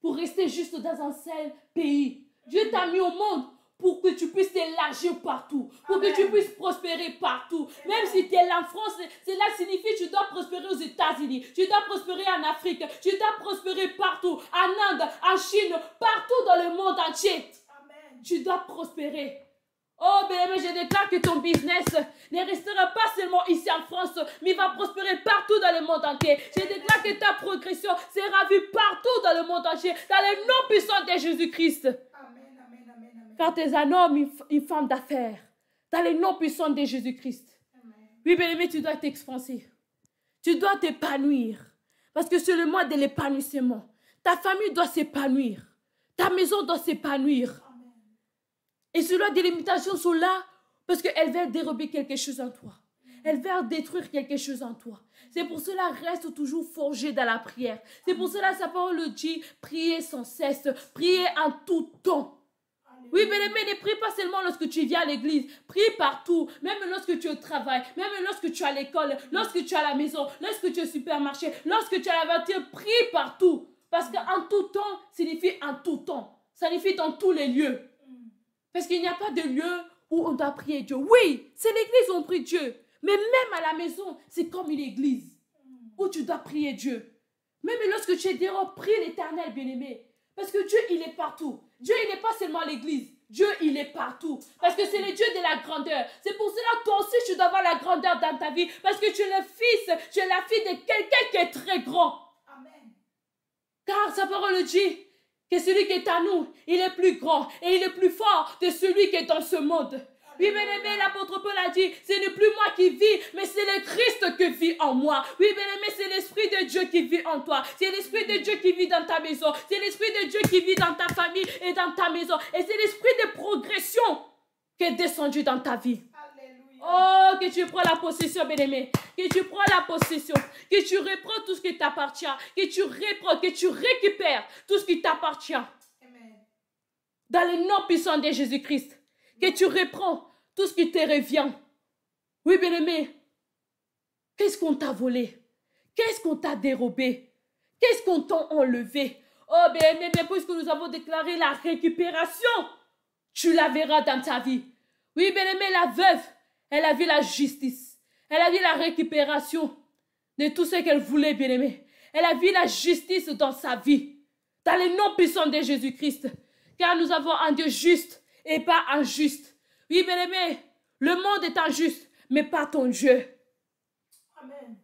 pour rester juste dans un seul pays. Dieu t'a mis au monde pour que tu puisses t'élargir partout, pour que tu puisses prospérer partout. Même si tu es là en France, cela signifie que tu dois prospérer aux États-Unis, tu dois prospérer en Afrique, tu dois prospérer partout, en Inde, en Chine, partout dans le monde entier. Tu dois prospérer. Oh bébé, je déclare que ton business ne restera pas seulement ici en France, mais va prospérer partout dans le monde entier. Je déclare que ta progression sera vue partout dans le monde entier, dans le nom puissant de Jésus-Christ tu tes un homme, une femme d'affaires, dans les non puissants de Jésus-Christ. Oui, bien-aimé, tu dois t'expanser. Tu dois t'épanouir. Parce que c'est le mois de l'épanouissement. Ta famille doit s'épanouir. Ta maison doit s'épanouir. Et cela, des limitations sont là parce qu'elles veulent dérober quelque chose en toi. Elles veulent détruire quelque chose en toi. C'est pour cela, reste toujours forgé dans la prière. C'est pour cela, sa parole dit, priez sans cesse, priez en tout temps. Oui, bien-aimé, ne prie pas seulement lorsque tu viens à l'église. Prie partout, même lorsque tu es au travail, même lorsque tu es à l'école, lorsque tu es à la maison, lorsque tu es au supermarché, lorsque tu es à la voiture. Prie partout. Parce qu'en tout temps signifie en tout temps. Ça signifie dans tous les lieux. Parce qu'il n'y a pas de lieu où on doit prier Dieu. Oui, c'est l'église où on prie Dieu. Mais même à la maison, c'est comme une église où tu dois prier Dieu. Même lorsque tu es dehors, prie l'éternel, bien-aimé. Parce que Dieu, il est partout. Dieu, il n'est pas seulement l'Église. Dieu, il est partout. Parce que c'est le Dieu de la grandeur. C'est pour cela, toi aussi, tu dois avoir la grandeur dans ta vie. Parce que tu es le fils, tu es la fille de quelqu'un qui est très grand. Amen. Car sa parole dit que celui qui est à nous, il est plus grand et il est plus fort que celui qui est dans ce monde. Oui, bien-aimé, l'apôtre Paul a dit, ce n'est plus moi qui vis, mais c'est le Christ qui vit en moi. Oui, bien-aimé, c'est l'Esprit de Dieu qui vit en toi. C'est l'Esprit de Dieu qui vit dans ta maison. C'est l'Esprit de Dieu qui vit dans ta famille et dans ta maison. Et c'est l'Esprit de progression qui est descendu dans ta vie. Oh, que tu prends la possession, bien-aimé. Que tu prends la possession. Que tu reprends tout ce qui t'appartient. Que tu reprends, que tu récupères tout ce qui t'appartient. Dans le nom puissant de Jésus-Christ que tu reprends tout ce qui te revient. Oui, bien-aimé, qu'est-ce qu'on t'a volé? Qu'est-ce qu'on t'a dérobé? Qu'est-ce qu'on t'a enlevé? Oh, bien-aimé, puisque nous avons déclaré la récupération, tu la verras dans ta vie. Oui, bien-aimé, la veuve, elle a vu la justice. Elle a vu la récupération de tout ce qu'elle voulait, bien-aimé. Elle a vu la justice dans sa vie, dans les non puissants de Jésus-Christ. Car nous avons un Dieu juste et pas injuste. Oui, bien-aimé, le monde est injuste, mais pas ton Dieu. Amen.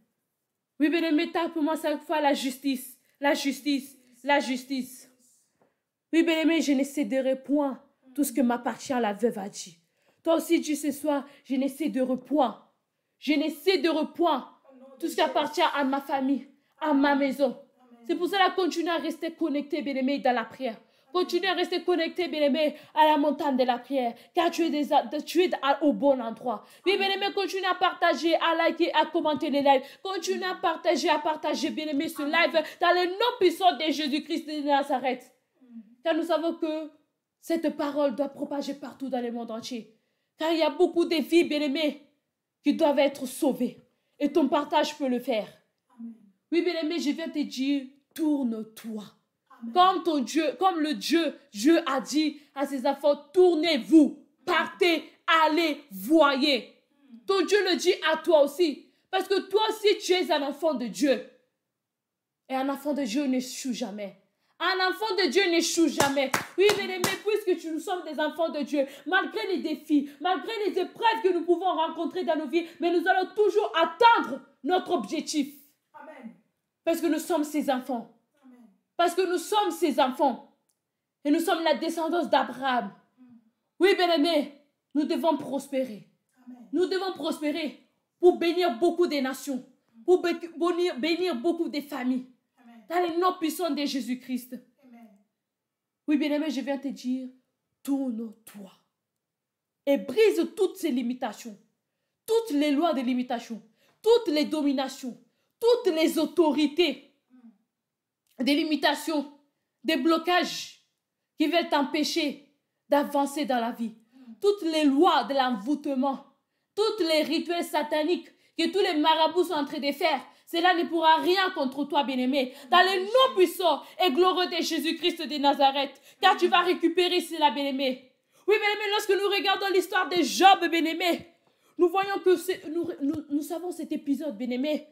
Oui, bien-aimé, tape pour moi cette fois la justice, la justice, la justice. Oui, bien-aimé, je ne céderai point tout ce que m'appartient, la veuve a dit. Toi aussi, Dieu, ce soir, je ne céderai point. Je ne céderai point tout ce qui appartient à ma famille, à ma maison. C'est pour cela, continue à rester connecté, bien-aimé, dans la prière. Continuez à rester connecté, bien-aimé, à la montagne de la prière, car tu es, au bon endroit. Oui, bien-aimé, continue à partager, à liker, à commenter les lives. Continue à partager, à partager, bien-aimé, ce live dans le nom puissant de Jésus-Christ de Nazareth. Car nous savons que cette parole doit propager partout dans le monde entier. Car il y a beaucoup de filles, bien aimé qui doivent être sauvées. Et ton partage peut le faire. Oui, bien-aimé, je viens te dire, tourne-toi comme ton Dieu, comme le Dieu, Dieu a dit à ses enfants, tournez-vous, partez, allez, voyez. Hmm. Ton Dieu le dit à toi aussi. Parce que toi aussi, tu es un enfant de Dieu. Et un enfant de Dieu n'échoue jamais. Un enfant de Dieu n'échoue jamais. Oui, bien-aimé, puisque nous sommes des enfants de Dieu, malgré les défis, malgré les épreuves que nous pouvons rencontrer dans nos vies, mais nous allons toujours atteindre notre objectif. Amen. Parce que nous sommes ses enfants. Parce que nous sommes ses enfants. Et nous sommes la descendance d'Abraham. Mm. Oui, bien aimé nous devons prospérer. Nous devons prospérer pour bénir beaucoup des nations, mm. pour bénir, beaucoup des familles. Dans les noms puissants de Jésus-Christ. Oui, bien-aimé, je viens te dire, tourne-toi. Et brise toutes ces limitations, toutes les lois de limitation, toutes les dominations, toutes les autorités des limitations, des blocages qui veulent t'empêcher d'avancer dans la vie. Toutes les lois de l'envoûtement, tous les rituels sataniques que tous les marabouts sont en train de faire, cela ne pourra rien contre toi, bien-aimé. Dans le nom puissant et glorieux de Jésus-Christ de Nazareth, car tu vas récupérer cela, bien-aimé. Oui, bien-aimé, lorsque nous regardons l'histoire de Job, bien-aimé, nous voyons que nous, nous, nous savons cet épisode, bien-aimé,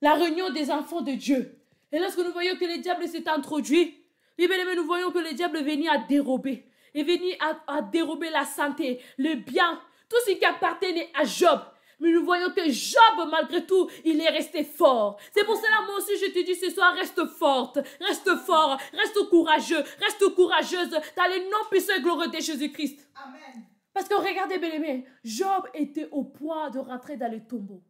la réunion des enfants de Dieu. Et lorsque nous voyons que le diable s'est introduit, eh eh nous voyons que le diable est à dérober. est venu à, à dérober la santé, le bien, tout ce qui appartenait à Job. Mais nous voyons que Job, malgré tout, il est resté fort. C'est pour cela, moi aussi, je te dis ce soir, reste forte, reste fort, reste courageux, reste courageuse dans les noms puissants et glorieux de Jésus-Christ. Amen. Parce que regardez, bien aimé, Job était au point de rentrer dans le tombeau.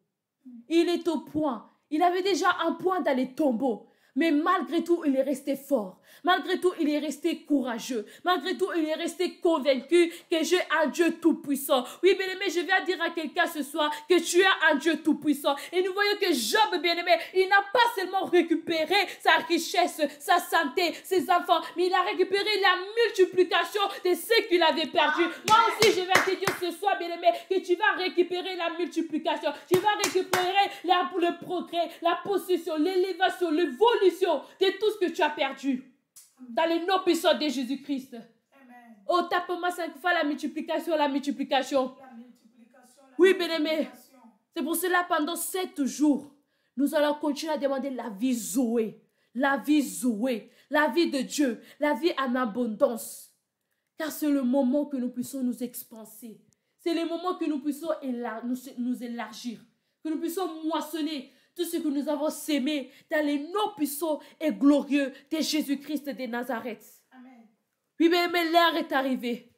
Il est au point. Il avait déjà un point dans les tombeau. Mais malgré tout, il est resté fort. Malgré tout, il est resté courageux. Malgré tout, il est resté convaincu que j'ai un Dieu tout-puissant. Oui, bien-aimé, je viens dire à quelqu'un ce soir que tu as un Dieu tout-puissant. Et nous voyons que Job, bien-aimé, il n'a pas seulement récupéré sa richesse, sa santé, ses enfants, mais il a récupéré la multiplication de ce qu'il avait perdu. Moi aussi, je vais te dire ce soir, bien-aimé, que tu vas récupérer la multiplication. Tu vas récupérer la, le progrès, la possession, l'élévation, le volume punition de tout ce que tu as perdu. Dans les noms puissant de Jésus-Christ. Oh, tape-moi cinq fois la multiplication, la multiplication. oui, bien-aimé. C'est pour cela, pendant sept jours, nous allons continuer à demander la vie Zoé. La vie Zoé. La vie de Dieu. La vie en abondance. Car c'est le moment que nous puissions nous expanser. C'est le moment que nous puissions nous, nous élargir. Que nous puissions moissonner tout ce que nous avons sémé dans les non puissants et glorieux de Jésus-Christ de Nazareth. Amen. Oui, bien-aimé, l'heure est arrivée.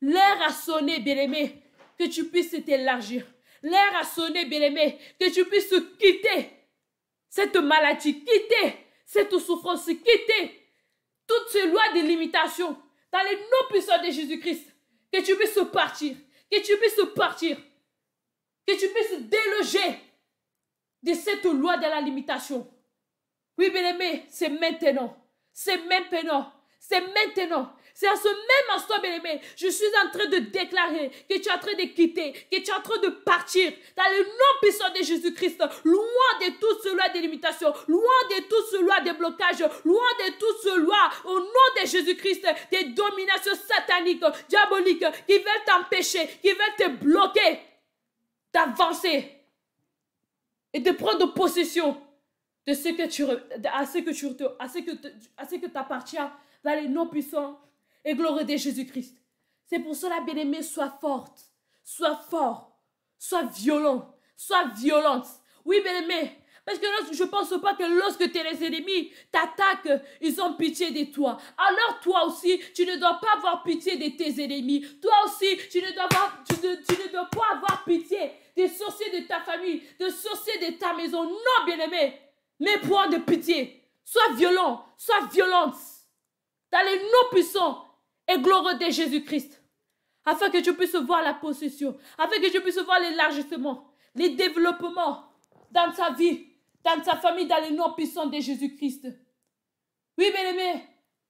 L'heure a sonné, bien-aimé, que tu puisses t'élargir. L'heure a sonné, bien-aimé, que tu puisses quitter cette maladie, quitter cette souffrance, quitter toutes ces lois de limitation dans les non puissants de Jésus-Christ. Que tu puisses partir, que tu puisses partir, que tu puisses déloger de cette loi de la limitation. Oui, bien-aimé, c'est maintenant. C'est maintenant. C'est maintenant. C'est à ce même instant, bien-aimé, je suis en train de déclarer que tu es en train de quitter, que tu es en train de partir dans le nom puissant de Jésus-Christ, loin de toute loi de limitation, loin de tout loi de blocage, loin de tout loi, au nom de Jésus-Christ, des dominations sataniques, diaboliques, qui veulent t'empêcher, qui veulent te bloquer d'avancer et de prendre possession de ce que tu, à ce que tu, à ce que, ce que t'appartiens dans les non puissants et glorieux de Jésus-Christ. C'est pour cela, bien-aimé, sois forte, sois fort, sois violent, sois violente. Oui, bien-aimé, parce que je ne pense pas que lorsque tes ennemis t'attaquent, ils ont pitié de toi. Alors toi aussi, tu ne dois pas avoir pitié de tes ennemis. Toi aussi, tu ne dois, pas, tu ne dois pas avoir pitié des sorciers de ta famille, des sorciers de ta maison. Non, bien-aimé, mais pour de pitié. Sois violent, sois violente dans les noms puissants et glorieux de Jésus-Christ. Afin que tu puisses voir la possession, afin que tu puisses voir l'élargissement, les développements dans sa vie, dans sa famille, dans les noms puissants de Jésus-Christ. Oui, bien-aimé,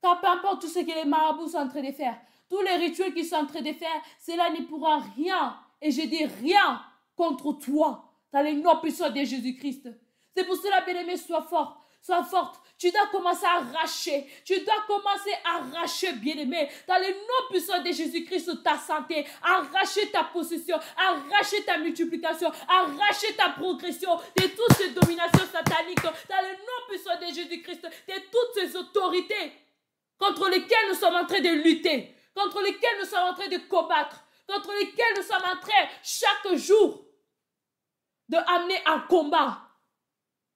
qu'importe peu importe tout ce que les marabouts sont en train de faire, tous les rituels qu'ils sont en train de faire, cela ne pourra rien, et je dis rien, contre toi dans les noms puissants de Jésus-Christ. C'est pour cela, bien-aimé, sois fort. Sois forte. Tu dois commencer à arracher. Tu dois commencer à arracher, bien-aimé, dans les nom puissant de Jésus-Christ, ta santé. Arracher ta possession. Arracher ta multiplication. Arracher ta progression de toutes ces dominations sataniques. Dans les nom puissant de Jésus-Christ, de toutes ces autorités contre lesquelles nous sommes en train de lutter. Contre lesquelles nous sommes en train de combattre. Contre lesquelles nous sommes en train chaque jour de amener un combat.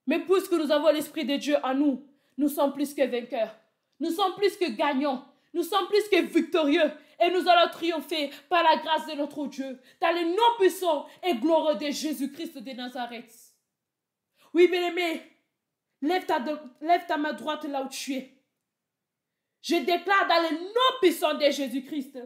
Mais puisque nous avons l'Esprit de Dieu en nous, nous sommes plus que vainqueurs. Nous sommes plus que gagnants. Nous sommes plus que victorieux. Et nous allons triompher par la grâce de notre Dieu, dans le nom puissant et glorieux de Jésus-Christ de Nazareth. Oui, bien-aimé, lève ta, lève ta main droite là où tu es. Je déclare dans le nom puissant de Jésus-Christ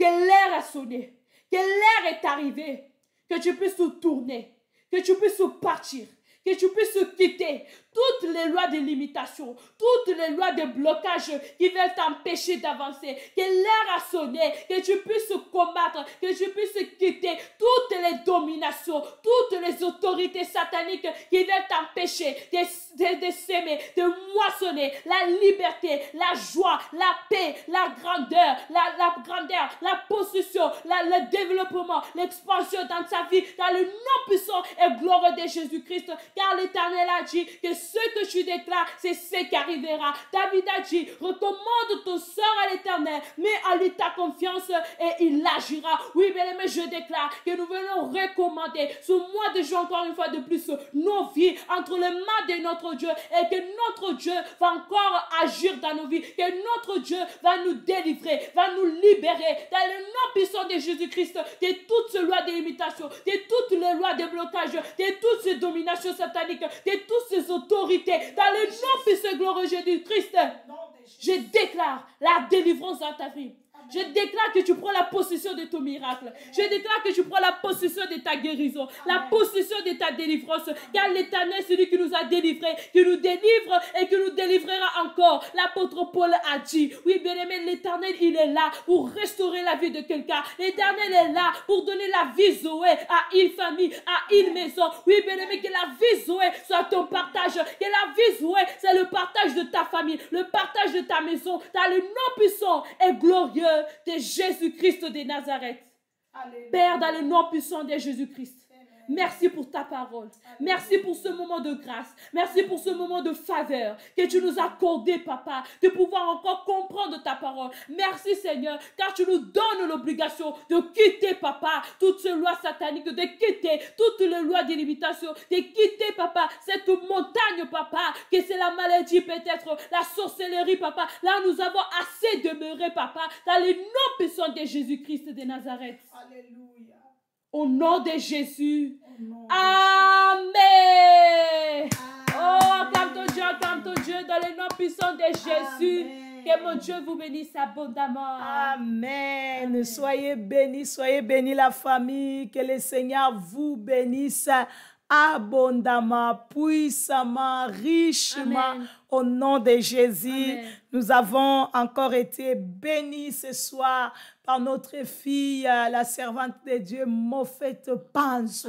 que l'heure a sonné, que l'heure est arrivée, que tu puisses te tourner, que tu puisses partir, que tu puisses quitter, toutes les lois de limitation, toutes les lois de blocage qui veulent t'empêcher d'avancer, que l'air a sonné, que tu puisses combattre, que tu puisses quitter toutes les dominations, toutes les autorités sataniques qui veulent t'empêcher de, de, s'aimer, de moissonner la liberté, la joie, la paix, la grandeur, la, la grandeur, la possession, le développement, l'expansion dans sa vie, dans le nom puissant et glorieux de Jésus-Christ, car l'Éternel a dit que ce que tu déclares, c'est ce qui arrivera. David a dit, recommande ton sort à l'éternel, mets à lui ta confiance et il agira. Oui, bien aimé, je déclare que nous venons recommander ce mois de juin, encore une fois de plus, nos vies entre les mains de notre Dieu et que notre Dieu va encore agir dans nos vies, que notre Dieu va nous délivrer, va nous libérer dans le nom puissant de Jésus-Christ de toutes ces lois d'imitation, de toutes les lois de blocage, de toutes ces dominations sataniques, de tous ces autorités dans le nom puissant glorieux du Christ, je déclare la délivrance dans ta vie. Je déclare que tu prends la possession de ton miracle. Je déclare que tu prends la possession de ta guérison, la possession de ta délivrance. Car l'éternel, celui qui nous a délivrés, qui nous délivre et qui nous délivrera encore. L'apôtre Paul a dit, oui, bien aimé, l'éternel, il est là pour restaurer la vie de quelqu'un. L'éternel est là pour donner la vie Zoé à une famille, à une maison. Oui, bien aimé, que la vie Zoé soit ton partage. Que la vie Zoé, c'est le partage de ta famille, le partage de ta maison. T'as le nom puissant et glorieux de Jésus-Christ de Nazareth. Père, dans le nom puissant de Jésus-Christ, Merci pour ta parole. Merci pour ce moment de grâce. Merci pour ce moment de faveur que tu nous as accordé, Papa, de pouvoir encore comprendre ta parole. Merci, Seigneur, car tu nous donnes l'obligation de quitter, Papa, toutes ces lois sataniques, de quitter toutes les lois d'illimitation, de quitter, Papa, cette montagne, Papa, que c'est la maladie peut-être, la sorcellerie, Papa. Là, nous avons assez demeuré, Papa, dans les noms puissants de Jésus-Christ de Nazareth. Alléluia. Au nom de Jésus. Amen. Oh, acclame ton Dieu, acclame ton Dieu dans le nom puissant de Jésus. Que mon Dieu vous bénisse abondamment. Amen. Soyez bénis, soyez bénis la famille. Que le Seigneur vous bénisse abondamment, puissamment, richement. Au nom de Jésus, nous avons encore été bénis ce soir par notre fille, euh, la servante de Dieu, Mofet pense.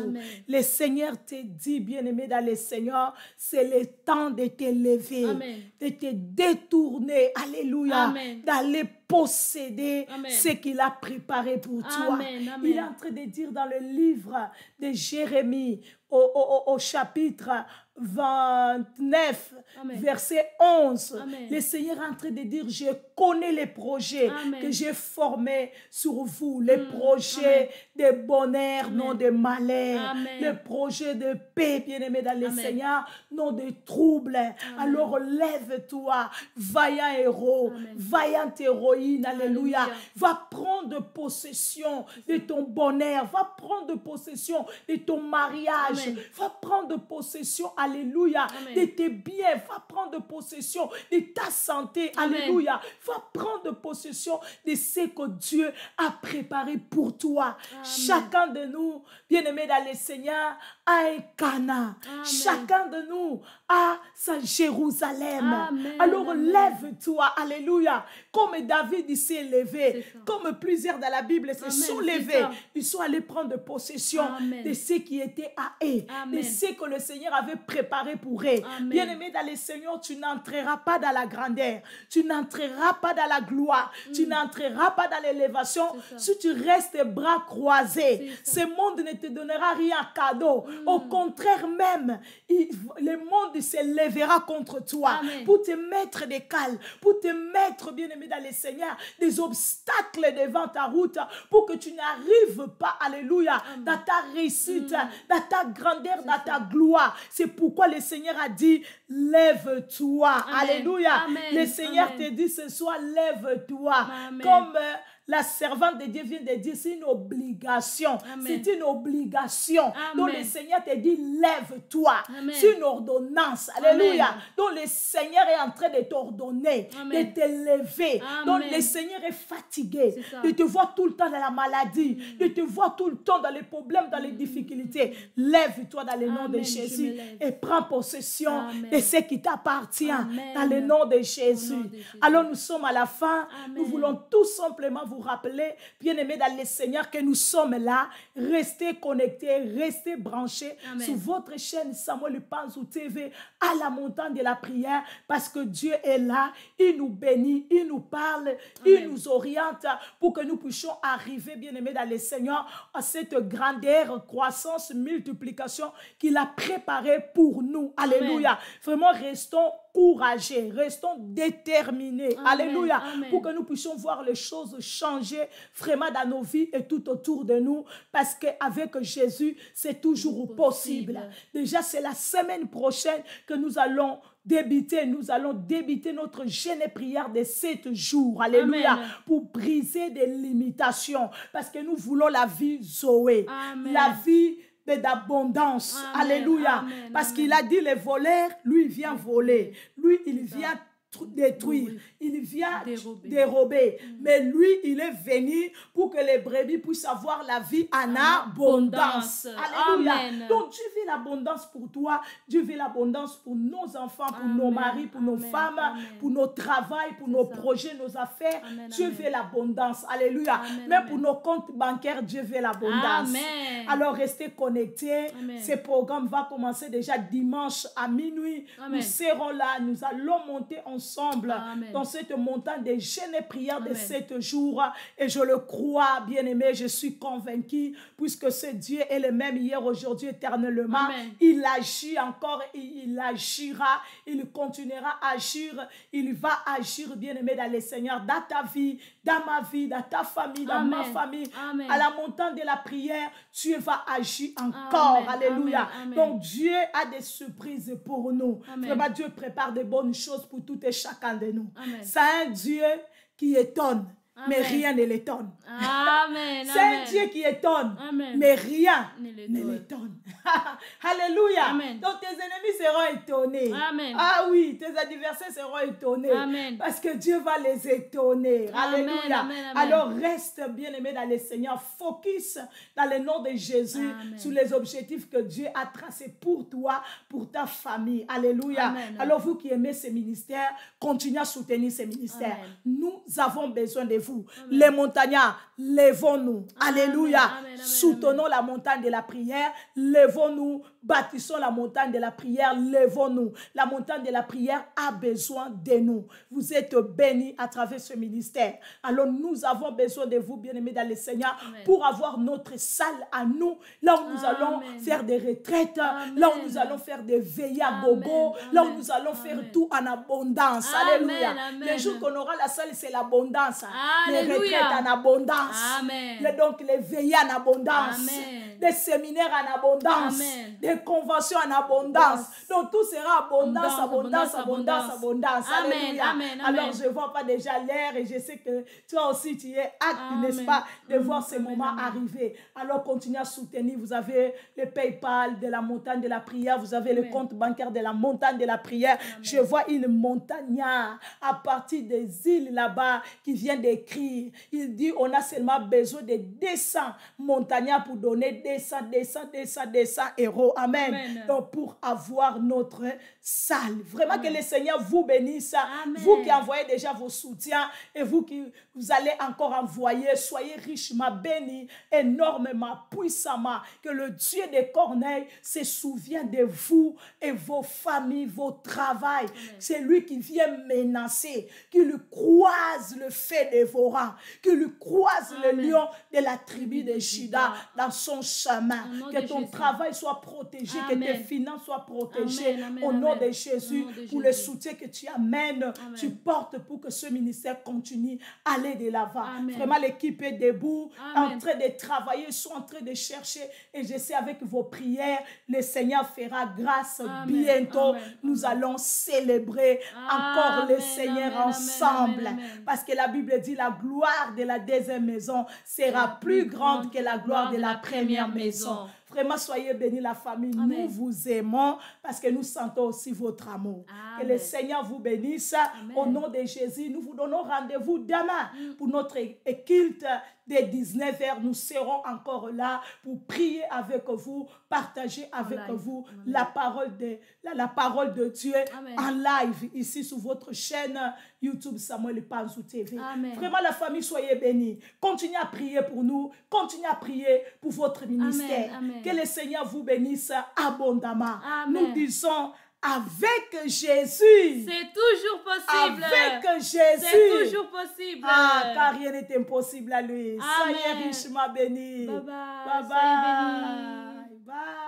Le Seigneur te dit, bien-aimé dans le Seigneur, c'est le temps de te lever, de te détourner, alléluia, d'aller posséder ce qu'il a préparé pour toi. Il est en train de dire dans le livre de Jérémie au, au chapitre 29, verset 11, le Seigneur est en train de dire, je connais les projets que j'ai formés sur vous, les mm, projets de bonheur, non de malheur, des projets de paix, bien-aimé dans le Seigneur, non de troubles. Alors lève-toi, vaillant héros, vaillante héroïne, alléluia. alléluia. Va prendre possession de ton bonheur, va prendre possession de ton mariage, va prendre possession, alléluia, de tes biens, va prendre possession de ta santé, alléluia. Va prendre possession de ce que Dieu a préparé pour toi. Chacun de nous, bien-aimés dans le Seigneur, a Chacun de nous a sa Jérusalem. Alors lève-toi, alléluia. Comme David s'est élevé levé, comme plusieurs dans la Bible se sont levés, ils sont allés prendre possession de ce qui était à eux, de ce que le Seigneur avait préparé pour eux. Bien-aimé dans le Seigneur, tu n'entreras pas dans la grandeur, tu n'entreras pas dans la gloire, tu mm. n'entreras pas dans l'élévation si tu restes bras croisés. Ce monde ne te donnera rien cadeau. Au mm. contraire même, le monde lèvera contre toi pour te mettre des cales, pour te mettre, bien-aimé dans le Seigneur, des obstacles devant ta route pour que tu n'arrives pas, alléluia, dans ta réussite, mm. dans ta grandeur, dans ta gloire. C'est pourquoi le Seigneur a dit, lève-toi. Alléluia. Le Seigneur te dit ce soir, lève-toi. Comme... Euh, la servante de Dieu vient de dire, c'est une obligation. C'est une obligation. dont le Seigneur te dit, lève-toi. C'est une ordonnance. Alléluia. Donc le Seigneur est en train de t'ordonner, de te lever. Donc le Seigneur est fatigué Il te voir tout le temps dans la maladie, Il mm. te voir tout le temps dans les problèmes, dans les mm. difficultés. Lève-toi dans le nom de Jésus et prends possession de ce qui t'appartient dans le nom de Jésus. Alors nous sommes à la fin. Nous voulons tout simplement vous vous rappeler, bien aimé dans le Seigneur, que nous sommes là. Restez connectés, restez branchés sur votre chaîne Samuel Panzou TV, à la montagne de la prière, parce que Dieu est là. Il nous bénit, il nous parle, il nous oriente pour que nous puissions arriver, bien-aimés dans le Seigneur, à cette grandeur, croissance, multiplication qu'il a préparée pour nous. Alléluia. Vraiment, restons restons déterminés. Alléluia. Pour que nous puissions voir les choses changer vraiment dans nos vies et tout autour de nous. Parce qu'avec Jésus, c'est toujours possible. Déjà, c'est la semaine prochaine que nous allons débiter, nous allons débiter notre jeûne et prière de sept jours, alléluia, pour briser des limitations, parce que nous voulons la vie Zoé, la vie d'abondance. Alléluia. Parce qu'il a dit les voleurs, lui, vient voler. Lui, il vient détruire, il vient dérober. Mm. Mais lui, il est venu pour que les brebis puissent avoir la vie en abondance. Alléluia. Donc Dieu veut l'abondance pour toi, Dieu veut l'abondance pour nos enfants, pour nos maris, pour nos femmes, pour nos travail, pour nos projets, nos affaires. Dieu veut l'abondance. Alléluia. Même pour nos comptes bancaires, Dieu veut l'abondance. Alors restez connectés. Ce programme va commencer déjà dimanche à minuit. Nous serons là, nous allons monter en dans cette montagne des jeunes prières de sept jours. Et je le crois, bien-aimé, je suis convaincu, puisque ce Dieu est le même hier, aujourd'hui, éternellement. Il agit encore, il agira, il continuera à agir, il va agir, bien-aimé, dans le Seigneur, dans ta vie, dans ma vie, dans ta famille, dans ma famille. À la montagne de la prière, tu vas agir encore. Alléluia. Donc Dieu a des surprises pour nous. Dieu prépare des bonnes choses pour tout et chacun de nous. C'est un Dieu qui étonne mais rien ne l'étonne. C'est Dieu qui étonne, mais rien ne l'étonne. Alléluia. Donc tes ennemis seront étonnés. Ah oui, tes adversaires seront étonnés. Parce que Dieu va les étonner. Alléluia. Alors reste bien aimé dans le Seigneur. Focus dans le nom de Jésus sur les objectifs que Dieu a tracés pour toi, pour ta famille. Alléluia. Alors vous qui aimez ces ministères, continuez à soutenir ces ministères. Nous avons besoin de vous. Les montagnards, levons nous Alléluia. Soutenons la montagne de la prière. levons nous Bâtissons la montagne de la prière, levons-nous. La montagne de la prière a besoin de nous. Vous êtes bénis à travers ce ministère. Alors nous avons besoin de vous, bien-aimés dans le Seigneur, pour avoir notre salle à nous, là où nous allons faire des retraites, là où nous allons faire des veillées à gogo, là où nous allons faire tout en abondance. Alléluia. Le jour qu'on aura la salle, c'est l'abondance. Les retraites en abondance. Et donc les veillées en abondance. Des séminaires en abondance. Des convention en abondance. Donc tout sera abondance, abondance, abondance, abondance. Amen, Alors je vois pas déjà l'air et je sais que toi aussi tu es acte, n'est-ce pas, de voir mm, ce moment arriver. Alors continue à soutenir. Vous avez le PayPal de la montagne de la prière, vous avez le compte bancaire de la montagne de la prière. Je vois une montagnard à partir des îles là-bas qui vient d'écrire. Il dit on a seulement besoin de 200 montagnards pour donner 200, 200, 200, 200 euros. Amen. Donc, pour avoir notre sale. Vraiment que le Seigneur vous bénisse. Vous qui envoyez déjà vos soutiens et vous qui vous allez encore envoyer, soyez richement bénis, énormément, puissamment. Que le Dieu des corneilles se souvienne de vous et vos familles, vos travails. C'est lui qui vient menacer, qui lui croise le fait dévorant, qui lui croise le lion de la tribu de Juda dans son chemin. Que ton travail soit protégé, que tes finances soient protégées. Au nom de Jésus, pour le soutien que tu amènes, tu portes pour que ce ministère continue à aller de l'avant. Vraiment, l'équipe est debout, en train de travailler, sont en train de chercher. Et je sais, avec vos prières, le Seigneur fera grâce bientôt. Nous allons célébrer encore le Seigneur ensemble. Parce que la Bible dit la gloire de la deuxième maison sera plus grande que la gloire de la première maison. Vraiment, soyez bénis, la famille. Nous vous aimons parce que nous sentons aussi votre amour. Que le Seigneur vous bénisse. Au nom de Jésus, nous vous donnons rendez-vous demain mm. pour notre culte dès 19h, nous serons encore là pour prier avec vous, partager avec vous la parole, de, la, parole de Dieu en live ici sur votre chaîne YouTube Samuel Panzou TV. Vraiment, la famille, soyez bénis. Continuez à prier pour nous. Continuez à prier pour votre ministère. Que le Seigneur vous bénisse abondamment. Nous disons avec Jésus. C'est toujours possible. Avec Jésus. C'est toujours possible. Ah, car rien n'est impossible à lui. Amen. Soyez richement bénis. Bye bye. Bye bye. Bye.